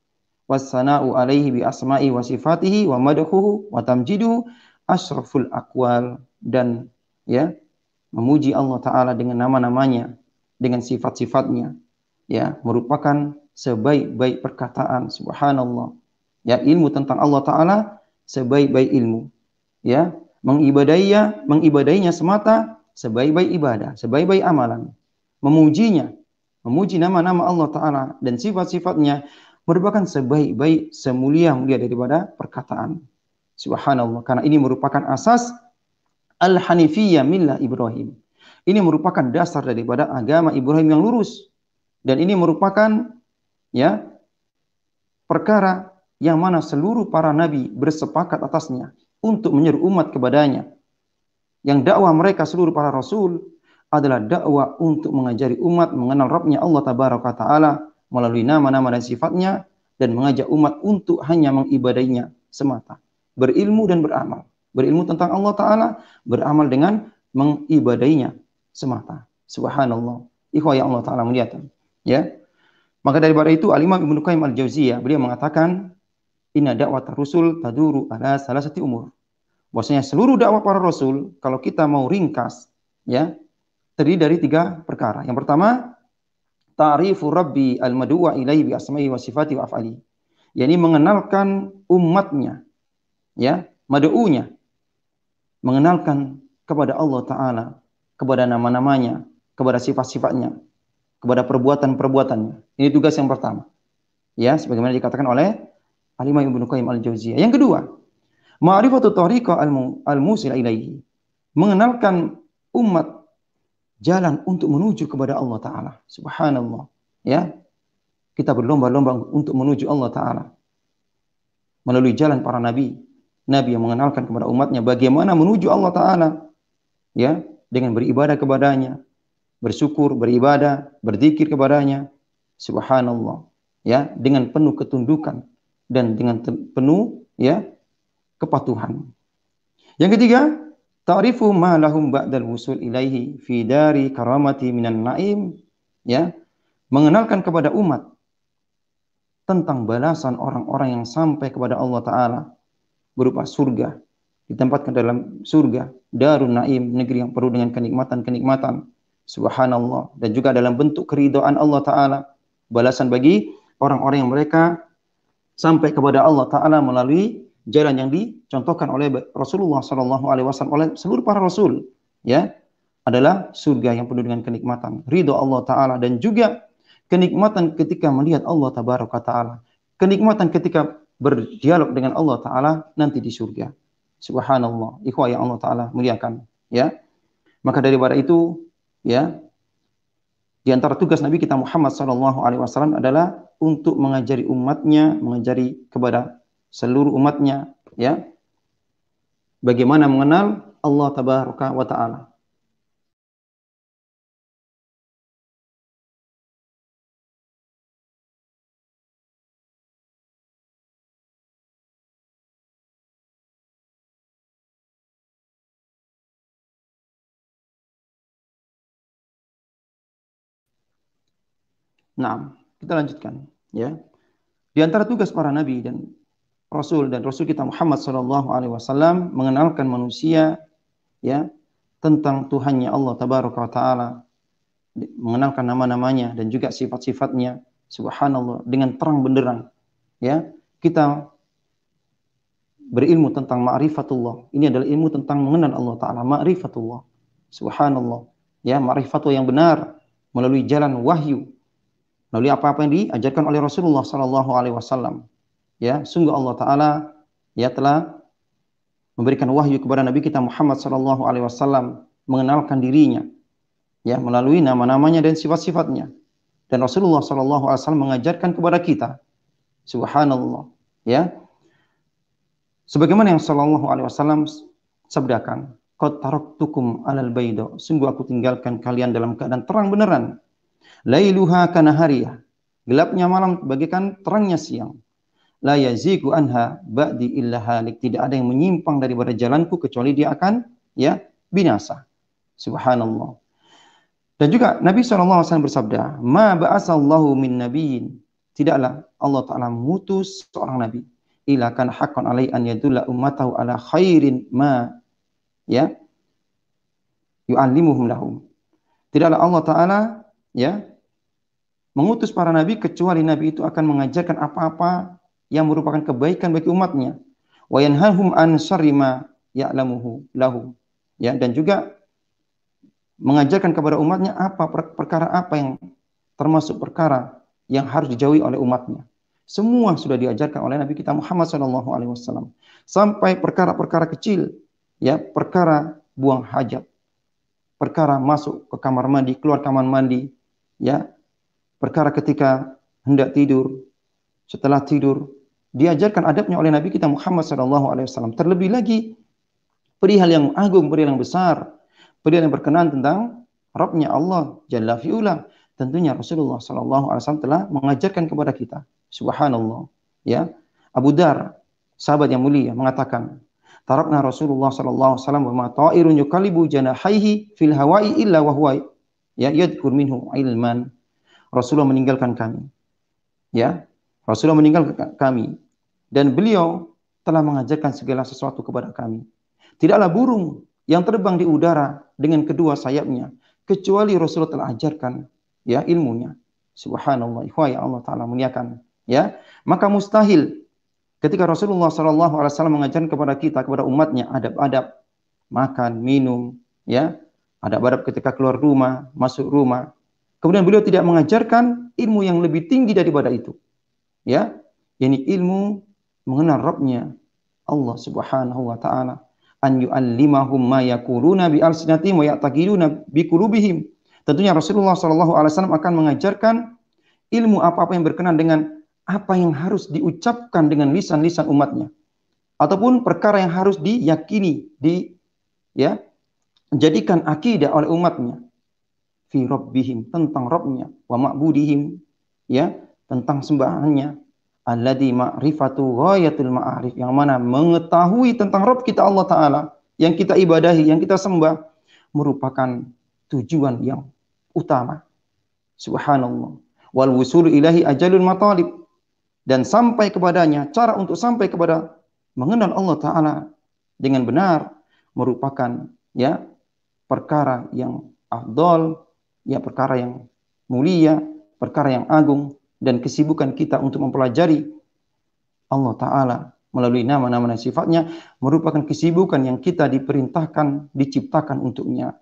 wassana'u alaihi bi asma'i wa sifatihi wa madhuhu wa tamjiduhu asraful aqwal dan ya memuji Allah taala dengan nama-namanya dengan sifat-sifatnya ya merupakan sebaik-baik perkataan subhanallah ya ilmu tentang Allah taala sebaik-baik ilmu ya mengibadainya mengibadainya semata sebaik-baik ibadah sebaik-baik amalan memujinya memuji nama-nama Allah taala dan sifat-sifatnya merupakan sebaik-baik semulia-mulia daripada perkataan. Subhanallah. Karena ini merupakan asas Al-Hanifiyah Millah Ibrahim. Ini merupakan dasar daripada agama Ibrahim yang lurus. Dan ini merupakan ya perkara yang mana seluruh para nabi bersepakat atasnya untuk menyeru umat kepadanya. Yang dakwah mereka seluruh para rasul adalah dakwah untuk mengajari umat mengenal Rabbnya Allah Ta'ala melalui nama-nama dan sifatnya dan mengajak umat untuk hanya mengibadainya semata. Berilmu dan beramal. Berilmu tentang Allah Ta'ala, beramal dengan mengibadainya semata. Subhanallah. Ikhwa ya Allah Ta'ala muliatan. Ya. Maka daripada itu Al-Imam Ibnu Qayyim Al-Jauziyah beliau mengatakan inna dakwah rasul taduru ala salah satu umur. Bahwasanya seluruh dakwah para rasul kalau kita mau ringkas ya terdiri dari tiga perkara. Yang pertama ta'rifu rabbi al-madu'a ilaihi bi asma'i wa sifati wa af'ali. Yani mengenalkan umatnya ya, madu'unya. Mengenalkan kepada Allah taala, kepada nama-namanya, kepada sifat-sifatnya, kepada perbuatan-perbuatannya. Ini tugas yang pertama. Ya, sebagaimana dikatakan oleh alimah Ibn Ibnu Qayyim Al-Jauziyah. Yang kedua, ma'rifatu tariqa al-musil ilaihi. Mengenalkan umat jalan untuk menuju kepada Allah Ta'ala. Subhanallah. Ya. Kita berlomba-lomba untuk menuju Allah Ta'ala. Melalui jalan para nabi. Nabi yang mengenalkan kepada umatnya bagaimana menuju Allah Ta'ala. Ya. Dengan beribadah kepadanya. Bersyukur, beribadah, berzikir kepadanya. Subhanallah. Ya. Dengan penuh ketundukan. Dan dengan penuh ya kepatuhan. Yang ketiga, Ta'rifu ma lahum ba'dal wusul ilaihi fi dari karamati minan naim ya mengenalkan kepada umat tentang balasan orang-orang yang sampai kepada Allah taala berupa surga ditempatkan dalam surga darun naim negeri yang penuh dengan kenikmatan-kenikmatan subhanallah dan juga dalam bentuk keridhaan Allah taala balasan bagi orang-orang yang mereka sampai kepada Allah taala melalui jalan yang dicontohkan oleh Rasulullah Shallallahu Alaihi Wasallam oleh seluruh para rasul ya adalah surga yang penuh dengan kenikmatan ridho Allah Taala dan juga kenikmatan ketika melihat Allah Tabaraka Taala kenikmatan ketika berdialog dengan Allah Taala nanti di surga subhanallah ikhwah yang Allah Taala muliakan ya maka daripada itu ya di antara tugas Nabi kita Muhammad Shallallahu Alaihi Wasallam adalah untuk mengajari umatnya mengajari kepada seluruh umatnya ya bagaimana mengenal Allah tabaraka wa taala Nah, kita lanjutkan ya. Di antara tugas para nabi dan Rasul dan Rasul kita Muhammad Shallallahu Alaihi Wasallam mengenalkan manusia ya tentang Tuhannya Allah Tabaraka wa Taala mengenalkan nama-namanya dan juga sifat-sifatnya Subhanallah dengan terang benderang ya kita berilmu tentang ma'rifatullah ini adalah ilmu tentang mengenal Allah Taala ma'rifatullah Subhanallah ya ma'rifatullah yang benar melalui jalan wahyu melalui apa-apa yang diajarkan oleh Rasulullah Shallallahu Alaihi Wasallam ya sungguh Allah taala ya telah memberikan wahyu kepada Nabi kita Muhammad Shallallahu alaihi wasallam mengenalkan dirinya ya melalui nama-namanya dan sifat-sifatnya dan Rasulullah Shallallahu alaihi wasallam mengajarkan kepada kita subhanallah ya sebagaimana yang Shallallahu alaihi wasallam sabdakan qad alal baydo sungguh aku tinggalkan kalian dalam keadaan terang beneran lailuha kana hariyah gelapnya malam bagikan terangnya siang la yaziku anha ba'di illa halik. Tidak ada yang menyimpang daripada jalanku kecuali dia akan ya binasa. Subhanallah. Dan juga Nabi SAW bersabda, Ma ba'asallahu min nabiyin. Tidaklah Allah Ta'ala mutus seorang Nabi. Ilakan hakon alai an yadulla ummatahu ala khairin ma. Ya. Yu'allimuhum lahum. Tidaklah Allah Ta'ala ya mengutus para nabi kecuali nabi itu akan mengajarkan apa-apa yang merupakan kebaikan bagi umatnya wa yanhahum an sarima ya'lamuhu lahu ya dan juga mengajarkan kepada umatnya apa perkara apa yang termasuk perkara yang harus dijauhi oleh umatnya semua sudah diajarkan oleh Nabi kita Muhammad Shallallahu Alaihi Wasallam sampai perkara-perkara kecil ya perkara buang hajat perkara masuk ke kamar mandi keluar kamar mandi ya perkara ketika hendak tidur setelah tidur diajarkan adabnya oleh Nabi kita Muhammad Shallallahu Alaihi Wasallam. Terlebih lagi perihal yang agung, perihal yang besar, perihal yang berkenaan tentang Rabbnya Allah Jalla fi'ula. Tentunya Rasulullah Shallallahu Alaihi Wasallam telah mengajarkan kepada kita. Subhanallah. Ya, Abu Dar, sahabat yang mulia, mengatakan, Tarakna Rasulullah Shallallahu Alaihi Wasallam wa ta'irun yukalibu janahaihi fil hawai illa wahwai. Ya, yadkur minhu ilman. Rasulullah meninggalkan kami. Ya, Rasulullah meninggal kami dan beliau telah mengajarkan segala sesuatu kepada kami. Tidaklah burung yang terbang di udara dengan kedua sayapnya kecuali Rasulullah telah ajarkan ya ilmunya. Subhanallah, wa ya Allah taala muliakan, ya. Maka mustahil ketika Rasulullah sallallahu alaihi wasallam mengajarkan kepada kita kepada umatnya adab-adab makan, minum, ya. Adab-adab ketika keluar rumah, masuk rumah. Kemudian beliau tidak mengajarkan ilmu yang lebih tinggi daripada itu ya yakni ilmu mengenal Rabbnya Allah Subhanahu wa taala an yu'allimahum ma yaquluna bi alsinatihim wa ya'taqiduna bi qulubihim tentunya Rasulullah sallallahu alaihi wasallam akan mengajarkan ilmu apa-apa yang berkenan dengan apa yang harus diucapkan dengan lisan-lisan umatnya ataupun perkara yang harus diyakini di ya jadikan akidah oleh umatnya fi rabbihim tentang Rabbnya wa ma'budihim ya tentang sembahannya alladhi ma'rifatu ghayatul ma'arif yang mana mengetahui tentang Rabb kita Allah taala yang kita ibadahi yang kita sembah merupakan tujuan yang utama subhanallah wal wusul ilahi ajalul matalib dan sampai kepadanya cara untuk sampai kepada mengenal Allah taala dengan benar merupakan ya perkara yang afdol ya perkara yang mulia perkara yang agung dan kesibukan kita untuk mempelajari Allah Ta'ala melalui nama-nama dan sifatnya merupakan kesibukan yang kita diperintahkan, diciptakan untuknya.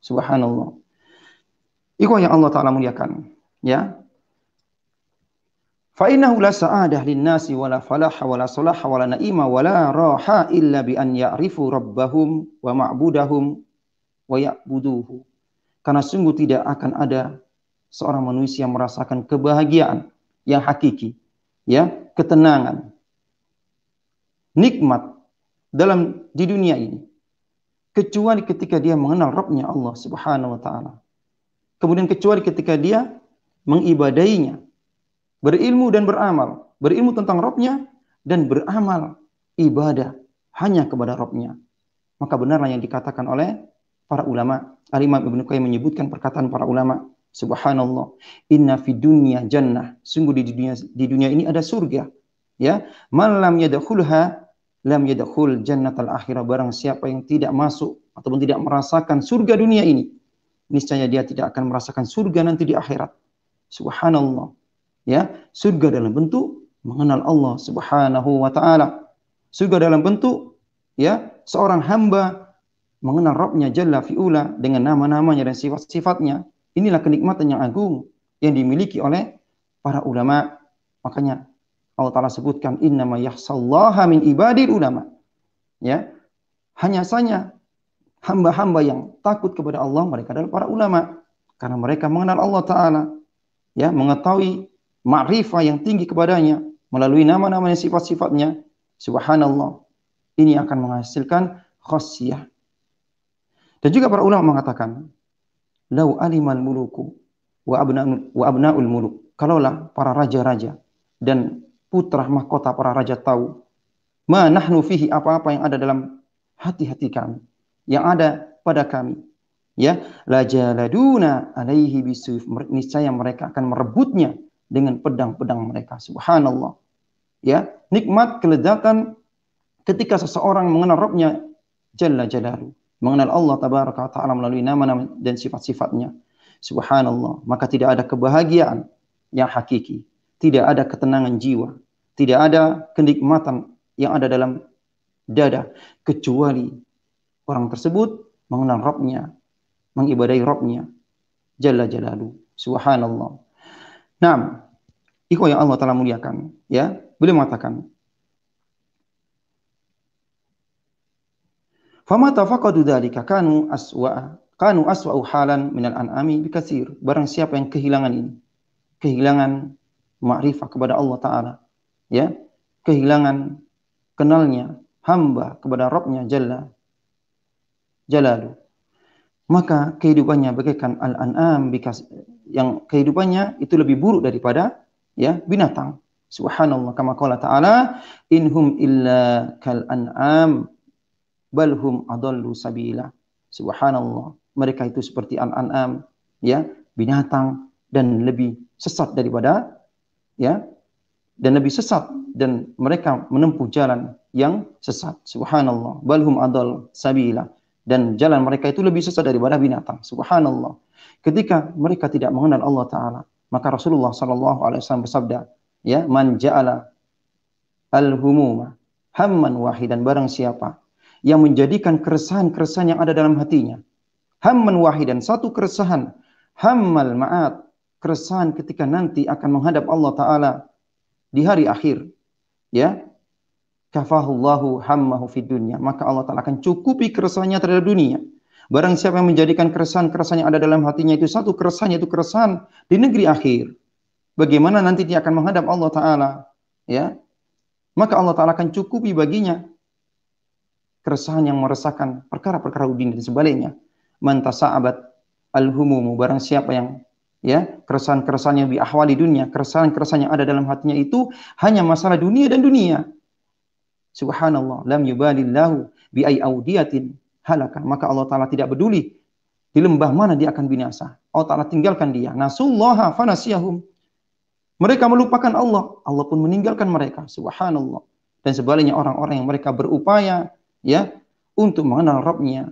Subhanallah. Ikhwah yang Allah Ta'ala muliakan. Ya. فَإِنَّهُ لَا سَعَادَةَ لِلنَّاسِ وَلَا فَلَحَ وَلَا صَلَحَ وَلَا نَئِيمَ وَلَا رَاحَ ya'rifu rabbahum wa ma'budahum wa ya'buduhu. Karena sungguh tidak akan ada seorang manusia merasakan kebahagiaan yang hakiki, ya, ketenangan, nikmat dalam di dunia ini. Kecuali ketika dia mengenal Rabbnya Allah Subhanahu wa taala. Kemudian kecuali ketika dia mengibadainya, berilmu dan beramal, berilmu tentang Rabbnya dan beramal ibadah hanya kepada Rabbnya. Maka benarlah yang dikatakan oleh para ulama. Al-Imam Ibn Qayyim menyebutkan perkataan para ulama. Subhanallah. Inna fi dunya jannah. Sungguh di dunia di dunia ini ada surga. Ya, man lam yadkhulha lam jannat al akhirah. Barang siapa yang tidak masuk ataupun tidak merasakan surga dunia ini, niscaya dia tidak akan merasakan surga nanti di akhirat. Subhanallah. Ya, surga dalam bentuk mengenal Allah Subhanahu wa taala. Surga dalam bentuk ya, seorang hamba mengenal Rabbnya Jalla fi'ula dengan nama-namanya dan sifat-sifatnya Inilah kenikmatan yang agung yang dimiliki oleh para ulama. Makanya Allah Ta'ala sebutkan innama yahsallaha min ibadil ulama. Ya. Hanya saja hamba-hamba yang takut kepada Allah mereka adalah para ulama karena mereka mengenal Allah Ta'ala ya mengetahui ma'rifah yang tinggi kepadanya melalui nama-nama dan sifat-sifatnya subhanallah ini akan menghasilkan khasiyah dan juga para ulama mengatakan Lau alimal muluku wa abna'ul wa abna'ul muluk. Kalaulah para raja-raja dan putra mahkota para raja tahu ma nahnu fihi apa-apa yang ada dalam hati-hati kami, yang ada pada kami. Ya, la jaladuna alaihi bisuf. Niscaya mereka akan merebutnya dengan pedang-pedang mereka. Subhanallah. Ya, nikmat kelezatan ketika seseorang mengenal robnya Jalla Jalalu mengenal Allah tabaraka taala melalui nama-nama dan sifat-sifatnya. Subhanallah, maka tidak ada kebahagiaan yang hakiki, tidak ada ketenangan jiwa, tidak ada kenikmatan yang ada dalam dada kecuali orang tersebut mengenal Rabbnya, mengibadai Rabbnya. Jalla Jalalu. Subhanallah. Nah, ikhwa yang Allah telah muliakan. ya boleh mengatakan, Fama tafaqadu dhalika kanu aswa kanu aswa halan minal an'ami bikasir. Barang siapa yang kehilangan ini, kehilangan ma'rifah kepada Allah taala, ya, kehilangan kenalnya hamba kepada Rabbnya Jalla Jalalu. Maka kehidupannya bagaikan al-an'am yang kehidupannya itu lebih buruk daripada ya binatang. Subhanallah kama qala ta'ala inhum illa kal an'am balhum adallu sabila. Subhanallah. Mereka itu seperti an-an'am, ya, binatang dan lebih sesat daripada ya dan lebih sesat dan mereka menempuh jalan yang sesat. Subhanallah. Balhum adal sabila dan jalan mereka itu lebih sesat daripada binatang. Subhanallah. Ketika mereka tidak mengenal Allah taala, maka Rasulullah sallallahu alaihi wasallam bersabda, ya, man ja'ala al-humuma hamman wahidan barang siapa yang menjadikan keresahan-keresahan yang ada dalam hatinya. Hamman dan satu keresahan. Hammal ma'at, keresahan ketika nanti akan menghadap Allah Ta'ala di hari akhir. Ya, kafahullahu hammahu fid dunya. Maka Allah Ta'ala akan cukupi keresahannya terhadap dunia. Barang siapa yang menjadikan keresahan-keresahan yang ada dalam hatinya itu satu keresahan, yaitu keresahan di negeri akhir. Bagaimana nanti dia akan menghadap Allah Ta'ala. Ya, maka Allah Ta'ala akan cukupi baginya keresahan yang meresahkan, perkara-perkara udin dan sebaliknya. Mantasa abad alhumumu barang siapa yang ya keresahan-keresahan yang diahwali dunia, keresahan-keresahan yang ada dalam hatinya itu hanya masalah dunia dan dunia. Subhanallah, lam yubalillahu bi audiyatin halaka. Maka Allah Ta'ala tidak peduli di lembah mana dia akan binasa. Allah Ta'ala tinggalkan dia. Nasullaha fanasiyahum. Mereka melupakan Allah. Allah pun meninggalkan mereka. Subhanallah. Dan sebaliknya orang-orang yang mereka berupaya ya untuk mengenal Rabbnya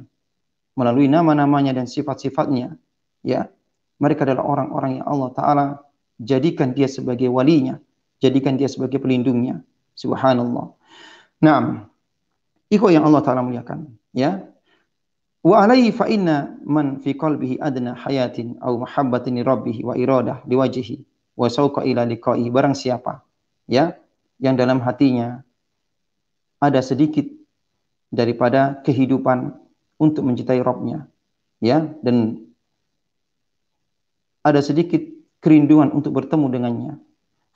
melalui nama-namanya dan sifat-sifatnya ya mereka adalah orang-orang yang Allah Ta'ala jadikan dia sebagai walinya jadikan dia sebagai pelindungnya subhanallah nah iko yang Allah Ta'ala muliakan ya wa alaihi fa inna man fi qalbihi adna hayatin aw mahabbatin li rabbih wa iradah diwajhi wa sauqa ila liqa'i barang siapa ya yang dalam hatinya ada sedikit daripada kehidupan untuk mencintai Robnya, ya. Dan ada sedikit kerinduan untuk bertemu dengannya.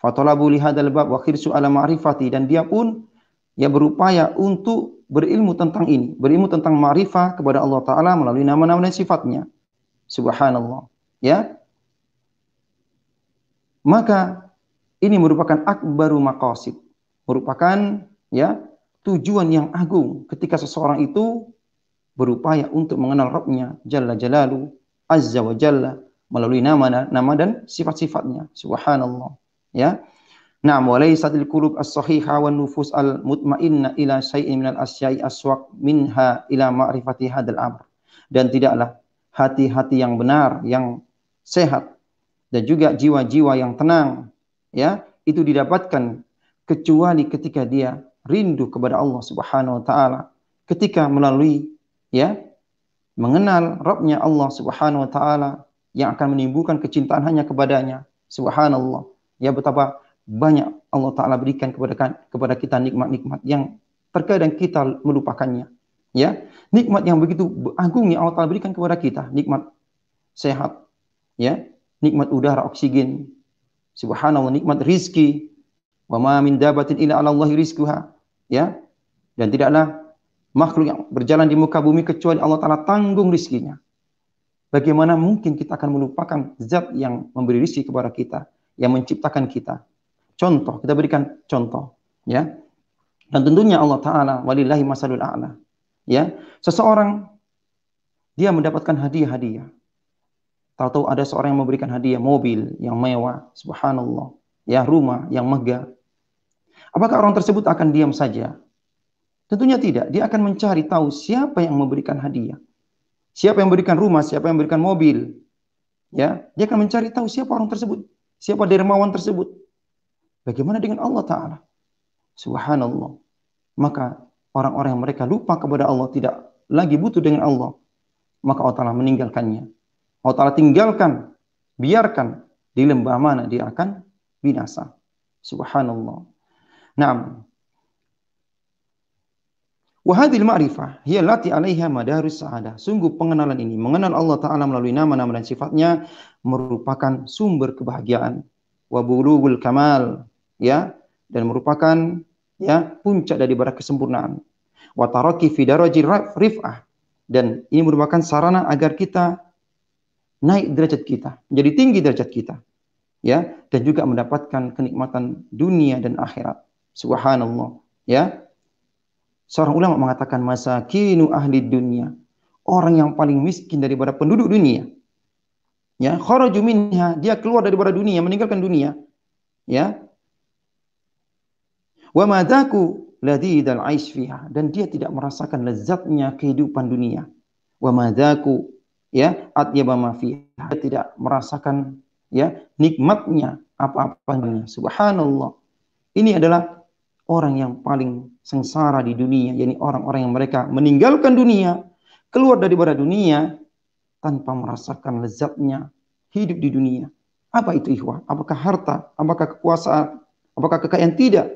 Fatolabu lihadal bab wa khirsu ala ma'rifati dan dia pun ya berupaya untuk berilmu tentang ini, berilmu tentang ma'rifah kepada Allah taala melalui nama-nama dan sifatnya. Subhanallah. Ya. Maka ini merupakan akbaru maqasid, merupakan ya tujuan yang agung ketika seseorang itu berupaya untuk mengenal Rabbnya Jalla Jalalu Azza wa Jalla melalui nama nama dan sifat-sifatnya subhanallah ya Naam wa laysatil qulub as-sahiha wa nufus al-mutmainna ila syai'in minal asyai aswaq minha ila ma'rifati hadal amr. Dan tidaklah hati-hati yang benar, yang sehat dan juga jiwa-jiwa yang tenang ya, itu didapatkan kecuali ketika dia rindu kepada Allah Subhanahu wa taala ketika melalui ya mengenal Rabbnya Allah Subhanahu wa taala yang akan menimbulkan kecintaan hanya kepadanya. Subhanallah. Ya betapa banyak Allah taala berikan kepada kan, kepada kita nikmat-nikmat yang terkadang kita melupakannya. Ya, nikmat yang begitu agungnya Allah taala berikan kepada kita, nikmat sehat, ya, nikmat udara oksigen, subhanallah nikmat rizki, Wa ma min dabatin illa 'ala Allahi rizquha. Ya. Dan tidaklah makhluk yang berjalan di muka bumi kecuali Allah Ta'ala tanggung rizkinya. Bagaimana mungkin kita akan melupakan zat yang memberi rizki kepada kita, yang menciptakan kita. Contoh, kita berikan contoh. ya. Dan tentunya Allah Ta'ala, walillahi masalul a'la. Ya. Seseorang, dia mendapatkan hadiah-hadiah. Tahu-tahu ada seorang yang memberikan hadiah mobil yang mewah, subhanallah. Ya, rumah yang megah. Apakah orang tersebut akan diam saja? Tentunya tidak. Dia akan mencari tahu siapa yang memberikan hadiah. Siapa yang memberikan rumah, siapa yang memberikan mobil. Ya, dia akan mencari tahu siapa orang tersebut, siapa dermawan tersebut. Bagaimana dengan Allah taala? Subhanallah. Maka orang-orang yang mereka lupa kepada Allah tidak lagi butuh dengan Allah, maka Allah taala meninggalkannya. Allah taala tinggalkan, biarkan di lembah mana dia akan binasa. Subhanallah. Naam. Wahadil ma'rifah hiya lati 'alaiha madarus sa'adah. Sungguh pengenalan ini, mengenal Allah taala melalui nama-nama dan sifatnya merupakan sumber kebahagiaan wa bulugul kamal, ya, dan merupakan ya puncak dari barat kesempurnaan. Wa taraki fi rif'ah dan ini merupakan sarana agar kita naik derajat kita, menjadi tinggi derajat kita. Ya, dan juga mendapatkan kenikmatan dunia dan akhirat. Subhanallah. Ya. Seorang ulama mengatakan masakinu ahli dunia. Orang yang paling miskin daripada penduduk dunia. Ya, kharaju minha, dia keluar daripada dunia, meninggalkan dunia. Ya. Wa madaku ladidal aish fiha dan dia tidak merasakan lezatnya kehidupan dunia. Wa madaku ya atyaba ma fiha tidak merasakan ya nikmatnya apa-apa Subhanallah. Ini adalah orang yang paling sengsara di dunia, yakni orang-orang yang mereka meninggalkan dunia, keluar dari barat dunia tanpa merasakan lezatnya hidup di dunia. Apa itu ikhwah? Apakah harta? Apakah kekuasaan? Apakah kekayaan? Tidak.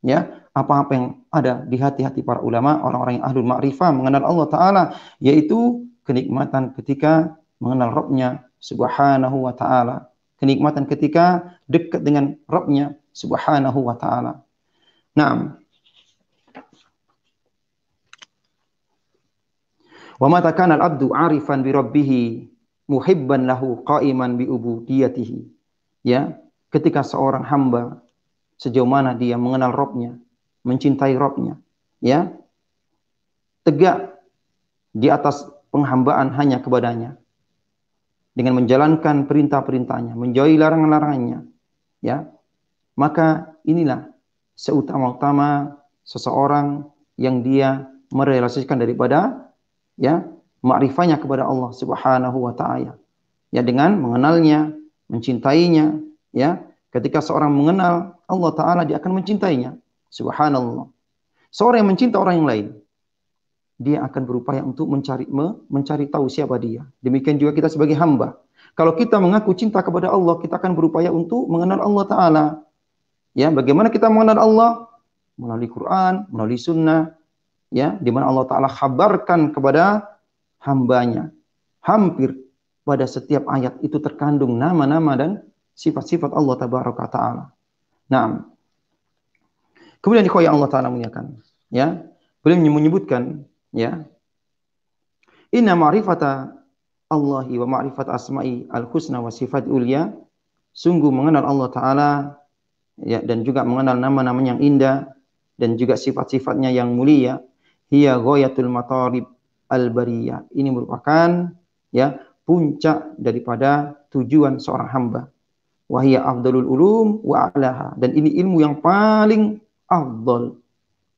Ya, apa-apa yang ada di hati-hati para ulama, orang-orang yang ahlul ma'rifah mengenal Allah taala yaitu kenikmatan ketika mengenal Rabbnya subhanahu wa taala, kenikmatan ketika dekat dengan Rabbnya subhanahu wa taala. Naam. Wa mata kana al-'abdu 'arifan bi rabbih muhibban lahu qa'iman bi ubudiyatihi. Ya, ketika seorang hamba sejauh mana dia mengenal Robnya, mencintai Robnya, ya, tegak di atas penghambaan hanya kepadanya dengan menjalankan perintah-perintahnya, menjauhi larangan-larangannya, ya, maka inilah seutama-utama seseorang yang dia merealisasikan daripada ya makrifatnya kepada Allah Subhanahu wa taala. Ya dengan mengenalnya, mencintainya, ya. Ketika seorang mengenal Allah taala dia akan mencintainya. Subhanallah. Seorang yang mencinta orang yang lain dia akan berupaya untuk mencari mencari tahu siapa dia. Demikian juga kita sebagai hamba. Kalau kita mengaku cinta kepada Allah, kita akan berupaya untuk mengenal Allah taala, Ya, bagaimana kita mengenal Allah? Melalui Quran, melalui sunnah, ya, di mana Allah Ta'ala kabarkan kepada hambanya. Hampir pada setiap ayat itu terkandung nama-nama dan sifat-sifat Allah Tabaraka Ta'ala. Nah, kemudian di yang Allah Ta'ala muliakan. Ya, beliau menyebutkan, ya, Inna ma'rifata Allahi wa ma'rifat asma'i al-husna wa sifat ulia. Ya. Sungguh mengenal Allah Ta'ala ya dan juga mengenal nama nama yang indah dan juga sifat-sifatnya yang mulia hiya ghoyatul matarib al bariyah ini merupakan ya puncak daripada tujuan seorang hamba wahia afdalul ulum wa alaha dan ini ilmu yang paling afdal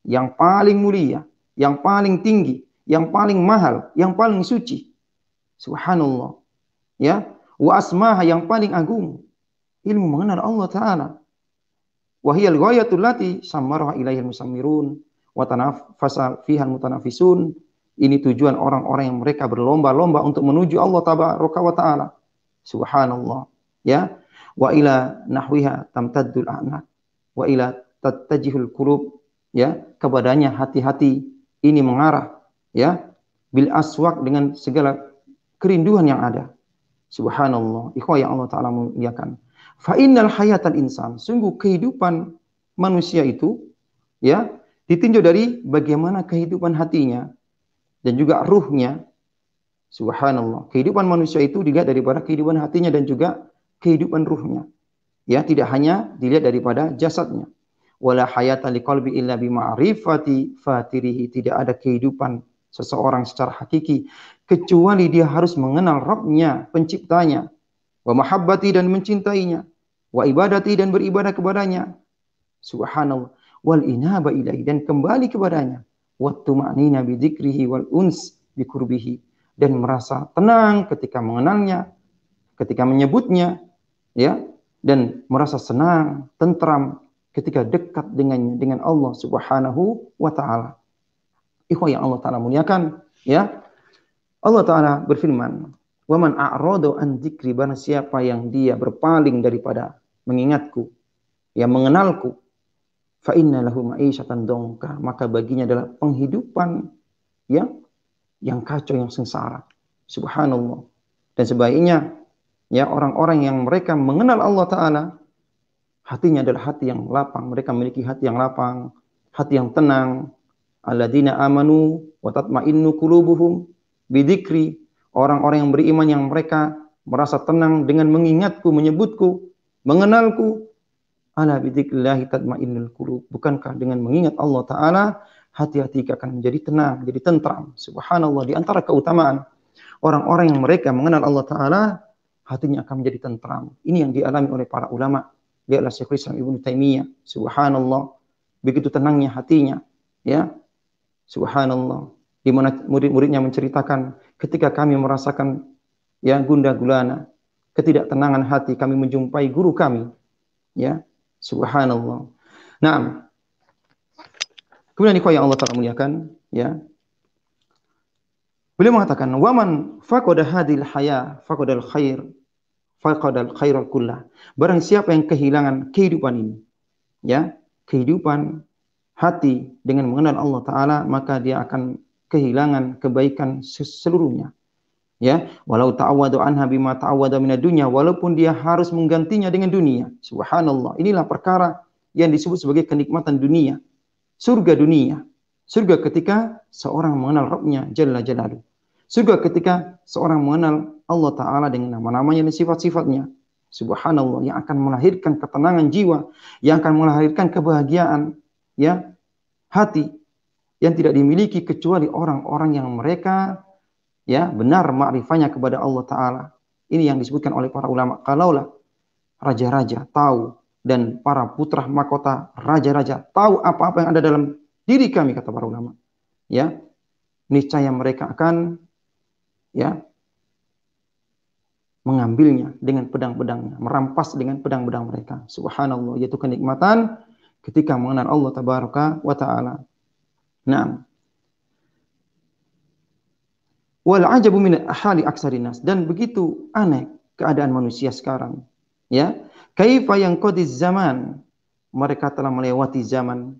yang paling mulia yang paling tinggi yang paling mahal yang paling suci subhanallah ya wa asmaha yang paling agung ilmu mengenal Allah taala wahiyal ghayatul lati samarah ilaihil musammirun wa tanafasa fihal mutanafisun ini tujuan orang-orang yang mereka berlomba-lomba untuk menuju Allah tabaraka wa taala subhanallah ya wa ila nahwiha tamtaddul anak wa ila tattajihul qulub ya kepadanya hati-hati ini mengarah ya bil aswak dengan segala kerinduan yang ada subhanallah ikhwah yang Allah taala muliakan Fa'innal hayatan insan, sungguh kehidupan manusia itu ya ditinjau dari bagaimana kehidupan hatinya dan juga ruhnya. Subhanallah. Kehidupan manusia itu dilihat daripada kehidupan hatinya dan juga kehidupan ruhnya. Ya, tidak hanya dilihat daripada jasadnya. Wala hayata liqalbi illa bima'rifati fatirihi. Tidak ada kehidupan seseorang secara hakiki kecuali dia harus mengenal Rabbnya, penciptanya, wa mahabbati dan mencintainya Wa ibadati dan beribadah kepadanya. Subhanallah. Wal inaba ilahi dan kembali kepadanya. Wa tumanina Nabi dzikrihi wal uns bi dan merasa tenang ketika mengenalnya, ketika menyebutnya, ya, dan merasa senang, tentram ketika dekat dengannya dengan Allah Subhanahu wa taala. Ikhwah yang Allah taala muliakan, ya. Allah taala berfirman, "Wa man a'rada an dzikri siapa yang dia berpaling daripada mengingatku, yang mengenalku, fa inna lahu dongka, maka baginya adalah penghidupan yang yang kacau, yang sengsara. Subhanallah. Dan sebaiknya ya orang-orang yang mereka mengenal Allah taala hatinya adalah hati yang lapang, mereka memiliki hati yang lapang, hati yang tenang. Alladzina amanu wa tatma'innu qulubuhum bidzikri. Orang-orang yang beriman yang mereka merasa tenang dengan mengingatku, menyebutku, mengenalku ala bidzikrillahi tatmainnul qulub. Bukankah dengan mengingat Allah taala hati-hati akan menjadi tenang, menjadi tentram. Subhanallah di antara keutamaan orang-orang yang mereka mengenal Allah taala hatinya akan menjadi tentram. Ini yang dialami oleh para ulama. Lihatlah Syekh Islam Ibnu Taimiyah, subhanallah, begitu tenangnya hatinya, ya. Subhanallah. Di mana murid-muridnya menceritakan ketika kami merasakan ya gundah gulana, ketidaktenangan hati kami menjumpai guru kami. Ya, subhanallah. Nah, kemudian dikau yang Allah Ta'ala muliakan, ya. Beliau mengatakan, "Waman faqada hadil haya faqadal khair faqadal khairal kullah." Barang siapa yang kehilangan kehidupan ini, ya, kehidupan hati dengan mengenal Allah Ta'ala, maka dia akan kehilangan kebaikan seluruhnya ya walau ta'awadu anha bima ta'awadu minad dunya walaupun dia harus menggantinya dengan dunia subhanallah inilah perkara yang disebut sebagai kenikmatan dunia surga dunia surga ketika seorang mengenal Rabbnya jalla jalalu surga ketika seorang mengenal Allah taala dengan nama-namanya dan sifat-sifatnya subhanallah yang akan melahirkan ketenangan jiwa yang akan melahirkan kebahagiaan ya hati yang tidak dimiliki kecuali orang-orang yang mereka ya benar makrifatnya kepada Allah Taala. Ini yang disebutkan oleh para ulama. Kalaulah raja-raja tahu dan para putra mahkota raja-raja tahu apa-apa yang ada dalam diri kami kata para ulama. Ya, niscaya mereka akan ya mengambilnya dengan pedang-pedangnya, merampas dengan pedang-pedang mereka. Subhanallah, yaitu kenikmatan ketika mengenal Allah tabaraka wa taala. Nah, Wal ajabu min ahali aksarinas dan begitu aneh keadaan manusia sekarang. Ya, kaifa yang kodis zaman mereka telah melewati zaman.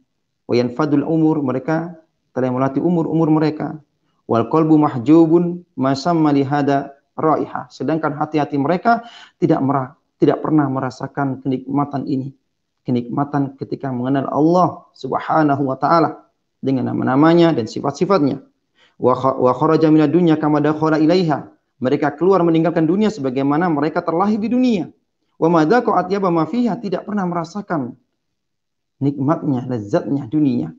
Wayan fadul umur mereka telah melewati umur umur mereka. Wal kolbu mahjubun masamma melihada raiha. Sedangkan hati-hati mereka tidak merah, tidak pernah merasakan kenikmatan ini. Kenikmatan ketika mengenal Allah Subhanahu wa taala dengan nama-namanya dan sifat-sifatnya wa kharaja minad dunya kama dakhala ilaiha. Mereka keluar meninggalkan dunia sebagaimana mereka terlahir di dunia. Wa madzaqu atyaba ma fiha tidak pernah merasakan nikmatnya, lezatnya dunia.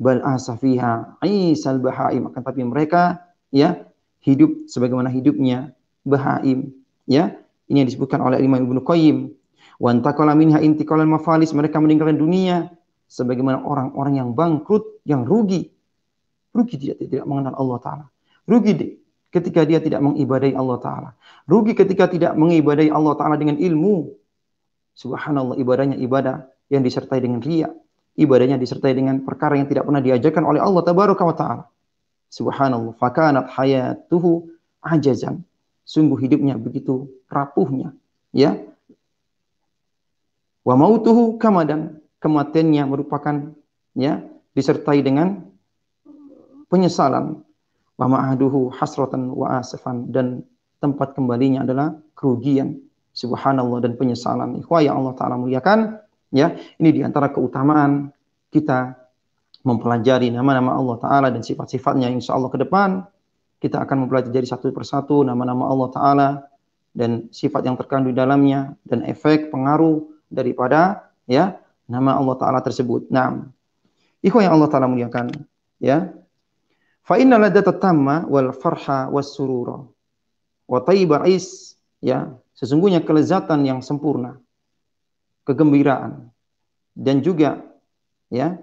Bal asafiha aisal bahaim akan tapi mereka ya hidup sebagaimana hidupnya bahaim ya. Ini yang disebutkan oleh Imam Ibnu Qayyim. Wa antaqala minha intiqalan mafalis mereka meninggalkan dunia sebagaimana orang-orang yang bangkrut, yang rugi Rugi dia tidak mengenal Allah Ta'ala. Rugi dia ketika dia tidak mengibadai Allah Ta'ala. Rugi ketika tidak mengibadai Allah Ta'ala dengan ilmu. Subhanallah, ibadahnya ibadah yang disertai dengan ria. Ibadahnya disertai dengan perkara yang tidak pernah diajarkan oleh Allah Tabaraka wa Ta'ala. Subhanallah, fakanat hayatuhu ajazan. Sungguh hidupnya begitu rapuhnya. Ya, wa mautuhu kamadan kematiannya merupakan ya disertai dengan penyesalan wa ma'aduhu hasratan wa asafan dan tempat kembalinya adalah kerugian subhanallah dan penyesalan ikhwa yang Allah taala muliakan ya ini diantara keutamaan kita mempelajari nama-nama Allah taala dan sifat-sifatnya insya Allah ke depan kita akan mempelajari satu persatu nama-nama Allah taala dan sifat yang terkandung di dalamnya dan efek pengaruh daripada ya nama Allah taala tersebut. Nah, ikhwan yang Allah taala muliakan ya Fa inna ladata tamma wal farha was surura. Wa tayyiba is ya, sesungguhnya kelezatan yang sempurna, kegembiraan dan juga ya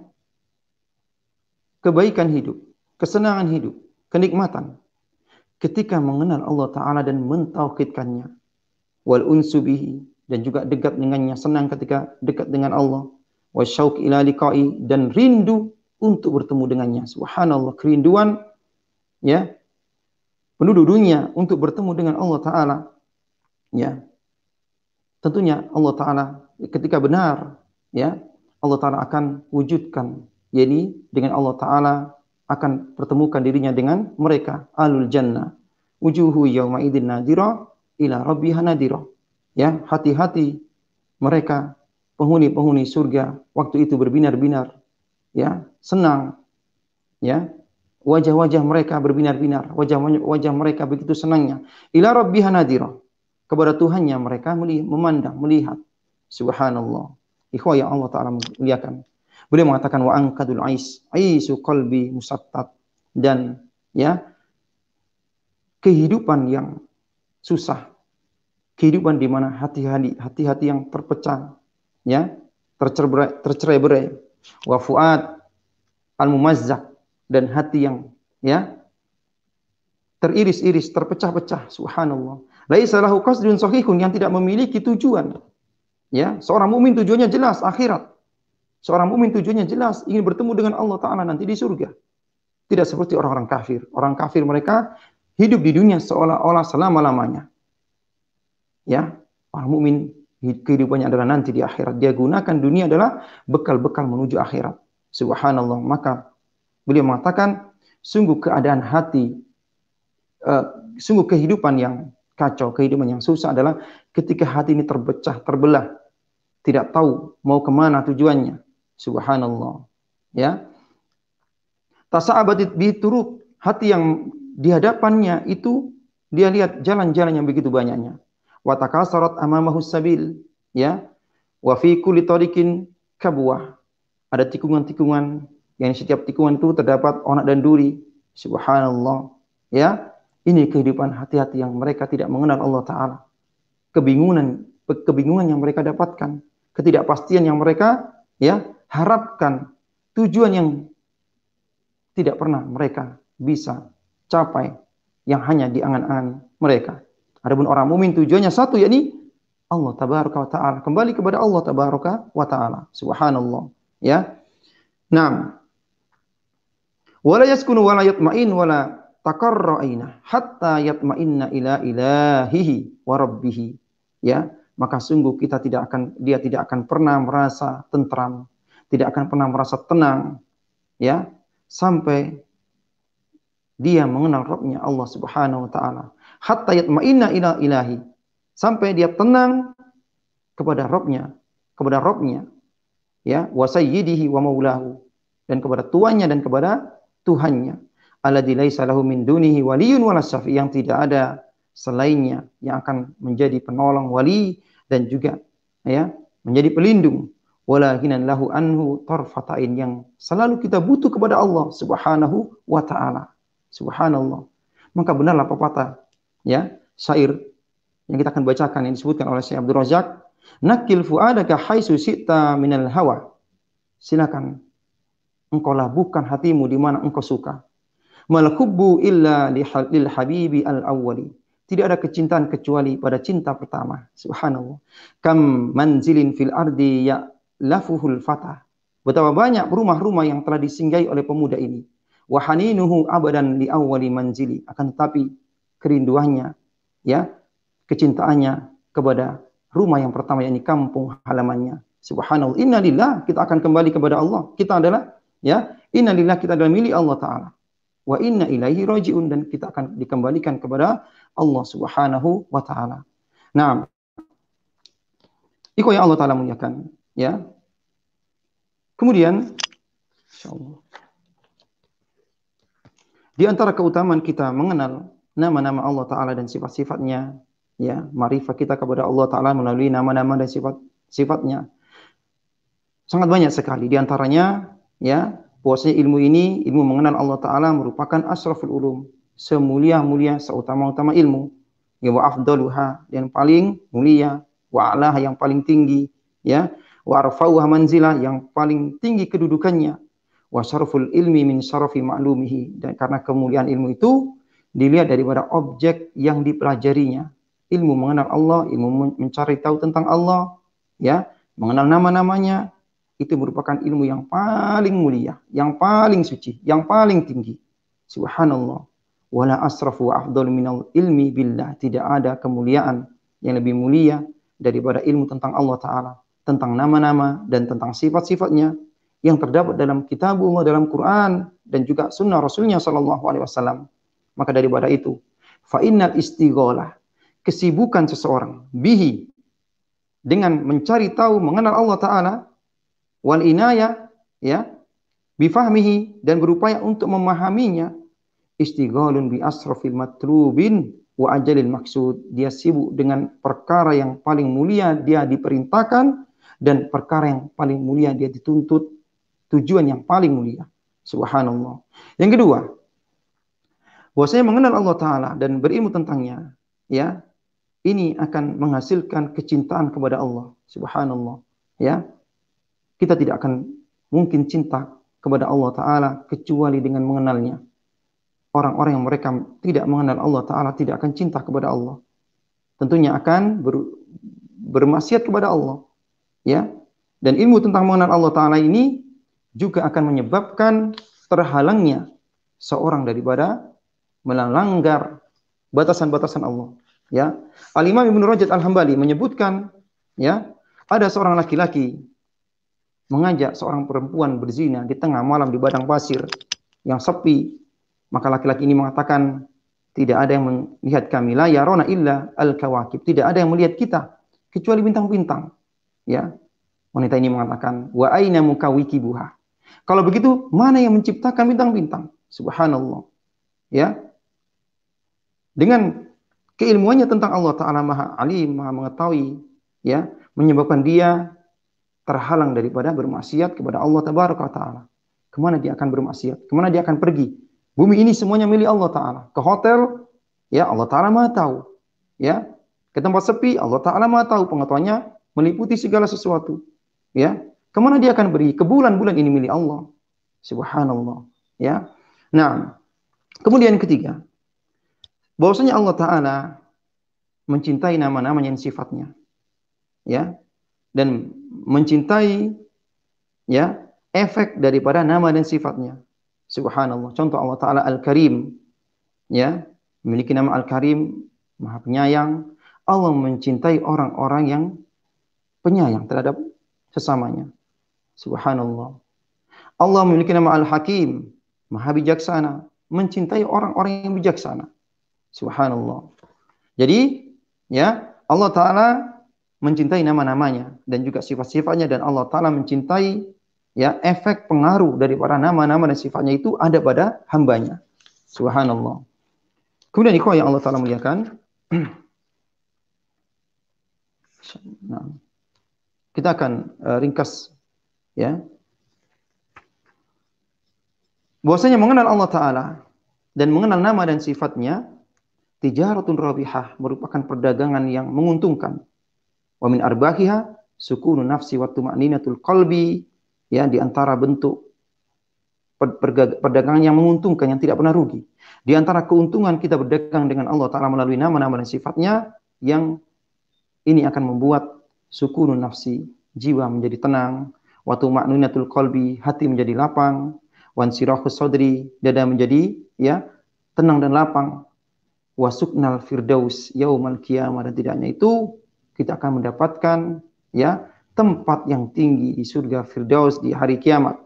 kebaikan hidup, kesenangan hidup, kenikmatan ketika mengenal Allah taala dan mentauhidkannya wal unsu bihi dan juga dekat dengannya senang ketika dekat dengan Allah wasyauq ila liqa'i dan rindu untuk bertemu dengannya. Subhanallah, kerinduan ya penduduk dunia untuk bertemu dengan Allah taala ya. Tentunya Allah taala ketika benar ya, Allah taala akan wujudkan jadi dengan Allah taala akan pertemukan dirinya dengan mereka alul jannah wujuhu yauma idin nadira ila rabbiha nadira ya hati-hati mereka penghuni-penghuni surga waktu itu berbinar-binar ya senang ya wajah-wajah mereka berbinar-binar wajah wajah mereka begitu senangnya ila rabbiha nadira kepada Tuhannya mereka memandang melihat subhanallah ikhwah yang Allah taala muliakan beliau mengatakan wa angkadul ais aisu qalbi musattat dan ya kehidupan yang susah kehidupan di mana hati-hati hati-hati yang terpecah ya tercerai tercerai berai wa fuad al mumazzak dan hati yang ya teriris-iris, terpecah-pecah, subhanallah. Laisa lahu qasdun sahihun yang tidak memiliki tujuan. Ya, seorang mukmin tujuannya jelas akhirat. Seorang mukmin tujuannya jelas ingin bertemu dengan Allah taala nanti di surga. Tidak seperti orang-orang kafir. Orang kafir mereka hidup di dunia seolah-olah selama-lamanya. Ya, orang mukmin kehidupannya adalah nanti di akhirat. Dia gunakan dunia adalah bekal-bekal menuju akhirat. Subhanallah. Maka beliau mengatakan, sungguh keadaan hati, uh, sungguh kehidupan yang kacau, kehidupan yang susah adalah ketika hati ini terpecah, terbelah, tidak tahu mau kemana tujuannya. Subhanallah. Ya. Tasa'abatit bituruk, hati yang di itu dia lihat jalan-jalan yang begitu banyaknya wa takasarat amamahu sabil ya wa fi kulli tariqin kabuah ada tikungan-tikungan yang setiap tikungan itu terdapat onak dan duri subhanallah ya ini kehidupan hati-hati yang mereka tidak mengenal Allah taala kebingungan kebingungan yang mereka dapatkan ketidakpastian yang mereka ya harapkan tujuan yang tidak pernah mereka bisa capai yang hanya diangan-angan mereka Adapun orang mukmin tujuannya satu yakni Allah tabaraka wa taala, kembali kepada Allah tabaraka wa taala. Subhanallah, ya. Naam. Wala yaskunu wala yatma'in wala ina hatta yatma'inna ila ilahihi wa rabbihi. Ya, maka sungguh kita tidak akan dia tidak akan pernah merasa tentram, tidak akan pernah merasa tenang, ya, sampai dia mengenal Rabbnya Allah Subhanahu wa taala hatta yatma'inna ila ilahi sampai dia tenang kepada Robnya, kepada Robnya, ya wa sayyidihi wa maulahu dan kepada tuannya dan kepada Tuhannya. Alladzi laisa lahu min dunihi waliyun wala syafi yang tidak ada selainnya yang akan menjadi penolong wali dan juga ya menjadi pelindung walakinan lahu anhu tarfatain yang selalu kita butuh kepada Allah Subhanahu wa taala. Subhanallah. Maka benarlah pepatah ya syair yang kita akan bacakan yang disebutkan oleh Syekh Abdul Razak nakil fuadaka haisu sita minal hawa silakan engkau bukan hatimu di mana engkau suka malakubbu illa lil habibi al awwali tidak ada kecintaan kecuali pada cinta pertama subhanallah kam manzilin fil ardi ya lafuhul fata betapa banyak rumah-rumah yang telah disinggahi oleh pemuda ini wahaninuhu abadan li awwali manzili akan tetapi kerinduannya, ya, kecintaannya kepada rumah yang pertama yakni kampung halamannya. Subhanallah, innalillah kita akan kembali kepada Allah. Kita adalah ya, innalillah kita adalah milik Allah taala. Wa inna ilaihi rajiun dan kita akan dikembalikan kepada Allah Subhanahu wa taala. Nah, Iko yang Allah Ta'ala muliakan. Ya. Kemudian, insyaallah Di antara keutamaan kita mengenal nama-nama Allah Ta'ala dan sifat-sifatnya. Ya, marifah kita kepada Allah Ta'ala melalui nama-nama dan sifat-sifatnya. Sangat banyak sekali. Di antaranya, ya, bahwasanya ilmu ini, ilmu mengenal Allah Ta'ala merupakan asraful ulum. Semulia-mulia, seutama-utama ilmu. Ya, wa afdaluha, yang paling mulia. Wa yang paling tinggi. Ya, wa manzilah, yang paling tinggi kedudukannya. Wa ilmi min syarafi ma'lumihi. Dan karena kemuliaan ilmu itu, dilihat daripada objek yang dipelajarinya. Ilmu mengenal Allah, ilmu mencari tahu tentang Allah, ya, mengenal nama-namanya, itu merupakan ilmu yang paling mulia, yang paling suci, yang paling tinggi. Subhanallah. Wala asrafu wa afdal minal ilmi billah. Tidak ada kemuliaan yang lebih mulia daripada ilmu tentang Allah Ta'ala. Tentang nama-nama dan tentang sifat-sifatnya yang terdapat dalam kitabullah, dalam Quran dan juga sunnah Rasulnya Sallallahu Alaihi Wasallam. Maka daripada itu, fa'innal istigholah, kesibukan seseorang, bihi, dengan mencari tahu mengenal Allah Ta'ala, wal inaya, ya, bifahmihi, dan berupaya untuk memahaminya, istighalun bi asrafil matrubin wa ajalil maksud. Dia sibuk dengan perkara yang paling mulia dia diperintahkan, dan perkara yang paling mulia dia dituntut, tujuan yang paling mulia. Subhanallah. Yang kedua, bahwasanya mengenal Allah taala dan berilmu tentangnya, ya. Ini akan menghasilkan kecintaan kepada Allah. Subhanallah, ya. Kita tidak akan mungkin cinta kepada Allah taala kecuali dengan mengenalnya. Orang-orang yang mereka tidak mengenal Allah taala tidak akan cinta kepada Allah. Tentunya akan ber, bermaksiat kepada Allah. Ya. Dan ilmu tentang mengenal Allah taala ini juga akan menyebabkan terhalangnya seorang daripada melanggar batasan-batasan Allah. Ya. Al-Imam Ibnu Rajab Al-Hambali menyebutkan ya, ada seorang laki-laki mengajak seorang perempuan berzina di tengah malam di padang pasir yang sepi. Maka laki-laki ini mengatakan, tidak ada yang melihat kami la rona illa al-kawakib. Tidak ada yang melihat kita kecuali bintang-bintang. Ya. Wanita ini mengatakan, "Wa aina mukawiki buha. Kalau begitu, mana yang menciptakan bintang-bintang? Subhanallah. Ya dengan keilmuannya tentang Allah Taala Maha Alim, Maha mengetahui, ya, menyebabkan dia terhalang daripada bermaksiat kepada Allah Tabaraka Taala. Kemana dia akan bermaksiat? Kemana dia akan pergi? Bumi ini semuanya milik Allah Taala. Ke hotel, ya Allah Taala Maha tahu. Ya, ke tempat sepi Allah Taala Maha tahu pengetahuannya meliputi segala sesuatu. Ya, kemana dia akan pergi? Ke bulan-bulan ini milik Allah. Subhanallah. Ya. Nah, kemudian ketiga, bahwasanya Allah Ta'ala mencintai nama nama yang sifatnya. Ya. Dan mencintai ya efek daripada nama dan sifatnya. Subhanallah. Contoh Allah Ta'ala Al-Karim. Ya. Memiliki nama Al-Karim. Maha penyayang. Allah mencintai orang-orang yang penyayang terhadap sesamanya. Subhanallah. Allah memiliki nama Al-Hakim, Maha Bijaksana, mencintai orang-orang yang bijaksana. Subhanallah. Jadi, ya, Allah taala mencintai nama-namanya dan juga sifat-sifatnya dan Allah taala mencintai ya efek pengaruh dari para nama-nama dan sifatnya itu ada pada hambanya. Subhanallah. Kemudian ikhwah yang Allah taala muliakan. Nah, kita akan uh, ringkas ya. Bahwasanya mengenal Allah taala dan mengenal nama dan sifatnya tijaratun rabihah merupakan perdagangan yang menguntungkan. Wa min arbahiha sukunu nafsi wa tumaninatul qalbi ya di antara bentuk perdagangan yang menguntungkan yang tidak pernah rugi. Di antara keuntungan kita berdagang dengan Allah Ta'ala melalui nama-nama dan sifatnya yang ini akan membuat sukunun nafsi, jiwa menjadi tenang, wa tuma'ninatul kolbi, hati menjadi lapang, wan sirahus sodri, dada menjadi ya tenang dan lapang, wasuknal firdaus yaumal kiamat dan tidaknya itu kita akan mendapatkan ya tempat yang tinggi di surga firdaus di hari kiamat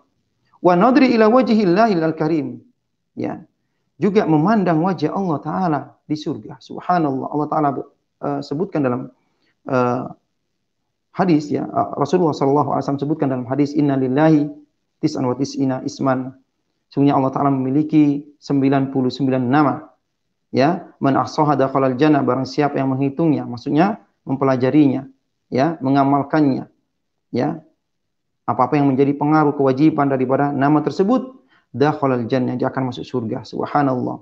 wa nadri ila wajhillahil karim ya juga memandang wajah Allah taala di surga subhanallah Allah taala uh, sebutkan dalam uh, hadis ya Rasulullah sallallahu alaihi wasallam sebutkan dalam hadis innalillahi tis'an wa tis'ina isman sungguhnya Allah taala memiliki 99 nama ya man ahsaha barang siapa yang menghitungnya maksudnya mempelajarinya ya mengamalkannya ya apa-apa yang menjadi pengaruh kewajiban daripada nama tersebut dakhalal jannah dia akan masuk surga subhanallah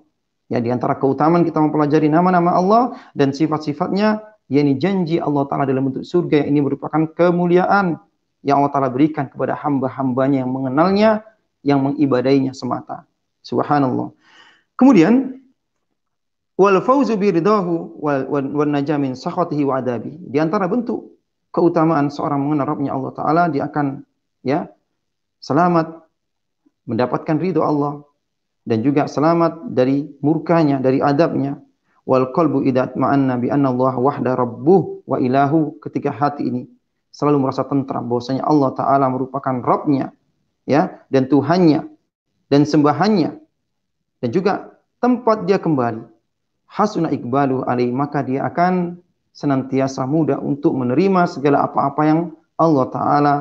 ya di antara keutamaan kita mempelajari nama-nama Allah dan sifat-sifatnya yakni janji Allah taala dalam bentuk surga yang ini merupakan kemuliaan yang Allah taala berikan kepada hamba-hambanya yang mengenalnya yang mengibadainya semata subhanallah kemudian wal fauzu bi ridahu wal wan najamin sakhatihi wa adabi. Di antara bentuk keutamaan seorang mengenal Rabbnya Allah taala dia akan ya selamat mendapatkan ridho Allah dan juga selamat dari murkanya dari adabnya wal qalbu idza ma'anna bi anna Allah wahda rabbuh wa ilahu ketika hati ini selalu merasa tentram bahwasanya Allah taala merupakan Rabbnya ya dan Tuhannya dan sembahannya dan juga tempat dia kembali hasuna ikbalu alaih maka dia akan senantiasa mudah untuk menerima segala apa-apa yang Allah Ta'ala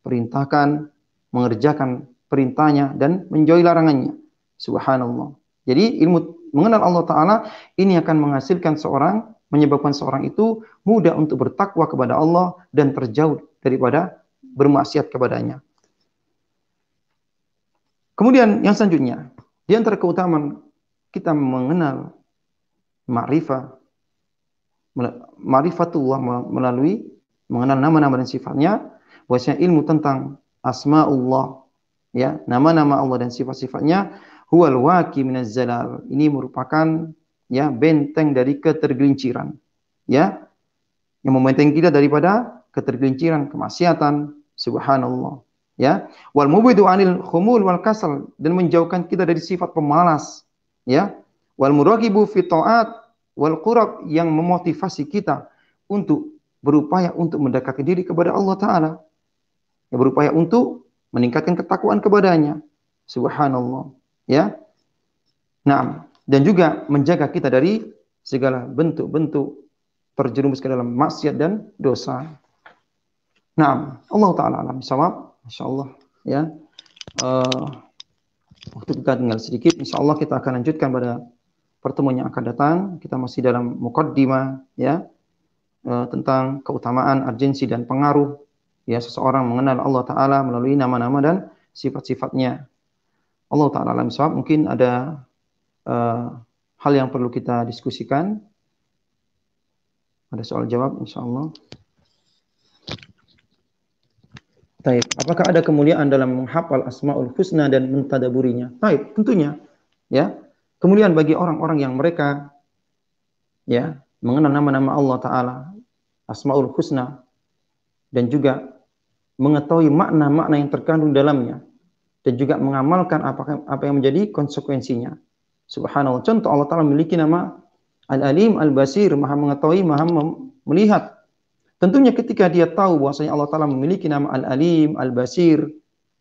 perintahkan, mengerjakan perintahnya dan menjauhi larangannya. Subhanallah. Jadi ilmu mengenal Allah Ta'ala ini akan menghasilkan seorang, menyebabkan seorang itu mudah untuk bertakwa kepada Allah dan terjauh daripada bermaksiat kepadanya. Kemudian yang selanjutnya, di antara keutamaan kita mengenal ma'rifah ma'rifatullah melalui mengenal nama-nama dan sifatnya bahwasanya ilmu tentang asmaullah ya nama-nama Allah dan sifat-sifatnya huwal waqi minaz zalal ini merupakan ya benteng dari ketergelinciran ya yang membenteng kita daripada ketergelinciran kemaksiatan subhanallah ya wal mubidu anil khumul wal kasal dan menjauhkan kita dari sifat pemalas ya wal muraqibu fi taat wal qurab yang memotivasi kita untuk berupaya untuk mendekatkan diri kepada Allah taala. Ya, berupaya untuk meningkatkan ketakwaan kepadanya. Subhanallah. Ya. Nah, dan juga menjaga kita dari segala bentuk-bentuk terjerumus ke dalam maksiat dan dosa. Nah, Allah Ta'ala alam sawab. Insya Allah. Ya. Uh, waktu kita tinggal sedikit. Insya Allah kita akan lanjutkan pada pertemuan yang akan datang kita masih dalam mukaddimah ya e, tentang keutamaan, urgensi dan pengaruh ya seseorang mengenal Allah taala melalui nama-nama dan sifat-sifatnya. Allah taala alam sebab mungkin ada uh, hal yang perlu kita diskusikan. Ada soal jawab insyaallah. Taib. Apakah ada kemuliaan dalam menghafal asmaul husna dan mentadaburinya? Taib, tentunya. Ya, Kemudian bagi orang-orang yang mereka ya mengenal nama-nama Allah Taala, Asmaul Husna, dan juga mengetahui makna-makna yang terkandung dalamnya dan juga mengamalkan apa apa yang menjadi konsekuensinya. Subhanallah. Contoh Allah Taala memiliki nama Al-Alim, Al-Basir, Maha mengetahui, Maha melihat. Tentunya ketika dia tahu bahwasanya Allah Taala memiliki nama Al-Alim, Al-Basir,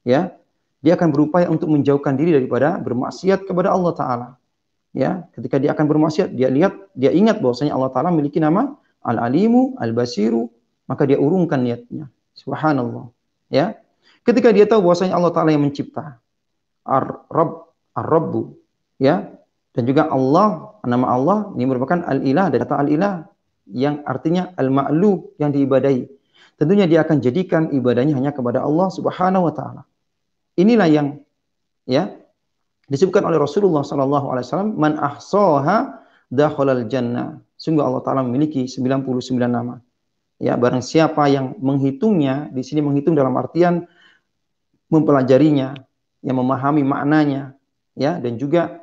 ya, dia akan berupaya untuk menjauhkan diri daripada bermaksiat kepada Allah Taala ya ketika dia akan bermaksiat dia lihat dia ingat bahwasanya Allah taala memiliki nama Al-Alimu Al-Basiru maka dia urungkan niatnya subhanallah ya ketika dia tahu bahwasanya Allah taala yang mencipta Ar-Rabb Ar-Rabbu ya dan juga Allah nama Allah ini merupakan al-ilah dari kata al-ilah yang artinya al-ma'lu yang diibadahi tentunya dia akan jadikan ibadahnya hanya kepada Allah Subhanahu wa taala. Inilah yang ya disebutkan oleh Rasulullah sallallahu alaihi wasallam man ahsoha dahulal jannah sungguh Allah taala memiliki 99 nama ya barang siapa yang menghitungnya di sini menghitung dalam artian mempelajarinya yang memahami maknanya ya dan juga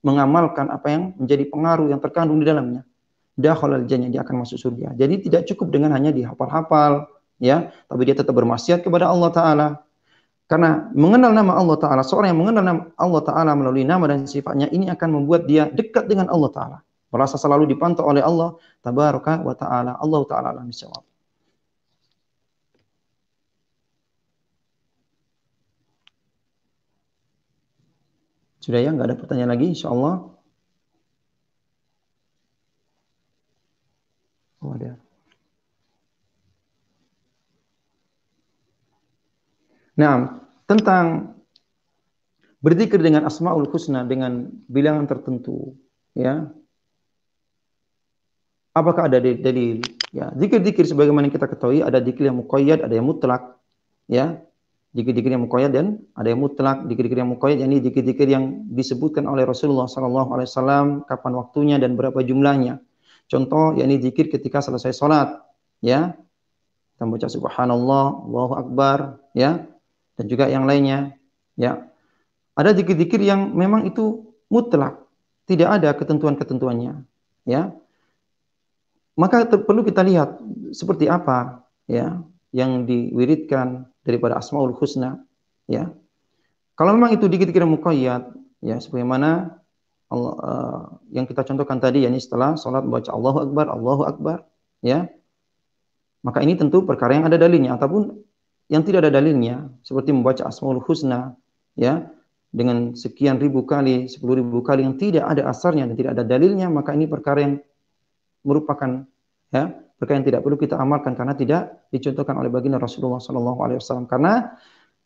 mengamalkan apa yang menjadi pengaruh yang terkandung di dalamnya dahulal jannah dia akan masuk surga jadi tidak cukup dengan hanya dihafal-hafal ya tapi dia tetap bermaksiat kepada Allah taala karena mengenal nama Allah Ta'ala, seorang yang mengenal nama Allah Ta'ala melalui nama dan sifatnya, ini akan membuat dia dekat dengan Allah Ta'ala. Merasa selalu dipantau oleh Allah, Tabaraka wa Ta'ala, Allah Ta'ala alami syawab. Sudah ya, nggak ada pertanyaan lagi, insya Allah. Oh, ada. Nah, tentang berzikir dengan Asmaul Husna dengan bilangan tertentu, ya. Apakah ada dalil? Ya, zikir-zikir sebagaimana yang kita ketahui ada zikir yang muqayyad, ada yang mutlak, ya. Zikir-zikir yang muqayyad dan ada yang mutlak, zikir-zikir yang muqayyad ini zikir-zikir yang disebutkan oleh Rasulullah sallallahu alaihi wasallam kapan waktunya dan berapa jumlahnya. Contoh yakni zikir ketika selesai salat, ya. Kita baca subhanallah, Allahu akbar, ya dan juga yang lainnya ya ada zikir-zikir yang memang itu mutlak tidak ada ketentuan-ketentuannya ya maka perlu kita lihat seperti apa ya yang diwiridkan daripada asmaul husna ya kalau memang itu dikit-dikit muqayyad ya sebagaimana Allah, uh, yang kita contohkan tadi yakni setelah sholat baca Allahu Akbar, Allahu Akbar, ya. Maka ini tentu perkara yang ada dalilnya ataupun yang tidak ada dalilnya seperti membaca Asmaul Husna ya dengan sekian ribu kali, sepuluh ribu kali yang tidak ada asarnya dan tidak ada dalilnya, maka ini perkara yang merupakan ya perkara yang tidak perlu kita amalkan karena tidak dicontohkan oleh baginda Rasulullah Shallallahu Alaihi Wasallam karena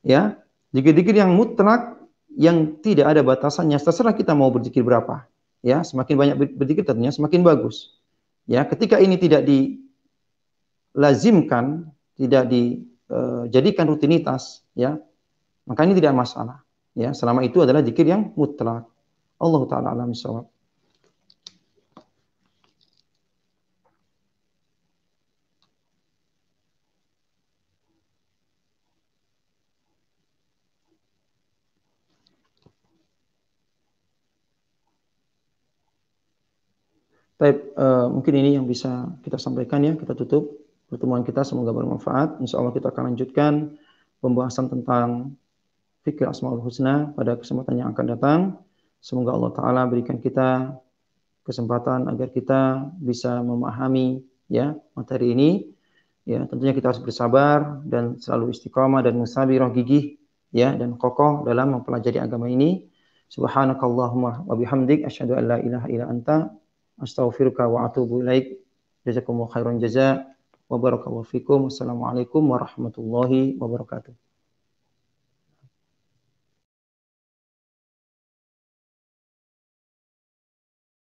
ya jika dikit yang mutlak yang tidak ada batasannya terserah kita mau berzikir berapa ya semakin banyak berzikir tentunya semakin bagus ya ketika ini tidak dilazimkan tidak di Eh, jadikan rutinitas ya maka ini tidak masalah ya selama itu adalah zikir yang mutlak Allah taala alam sawab Baik, uh, mungkin ini yang bisa kita sampaikan ya, kita tutup pertemuan kita semoga bermanfaat. Insya Allah kita akan lanjutkan pembahasan tentang fikir asmaul husna pada kesempatan yang akan datang. Semoga Allah Taala berikan kita kesempatan agar kita bisa memahami ya materi ini. Ya, tentunya kita harus bersabar dan selalu istiqomah dan musabirah gigih ya dan kokoh dalam mempelajari agama ini. Subhanakallahumma wa bihamdik asyhadu an la ilaha illa anta astaghfiruka wa atubu ilaik. Jazakumullahu khairan jazaa wabarakatuh. Wassalamualaikum warahmatullahi wabarakatuh.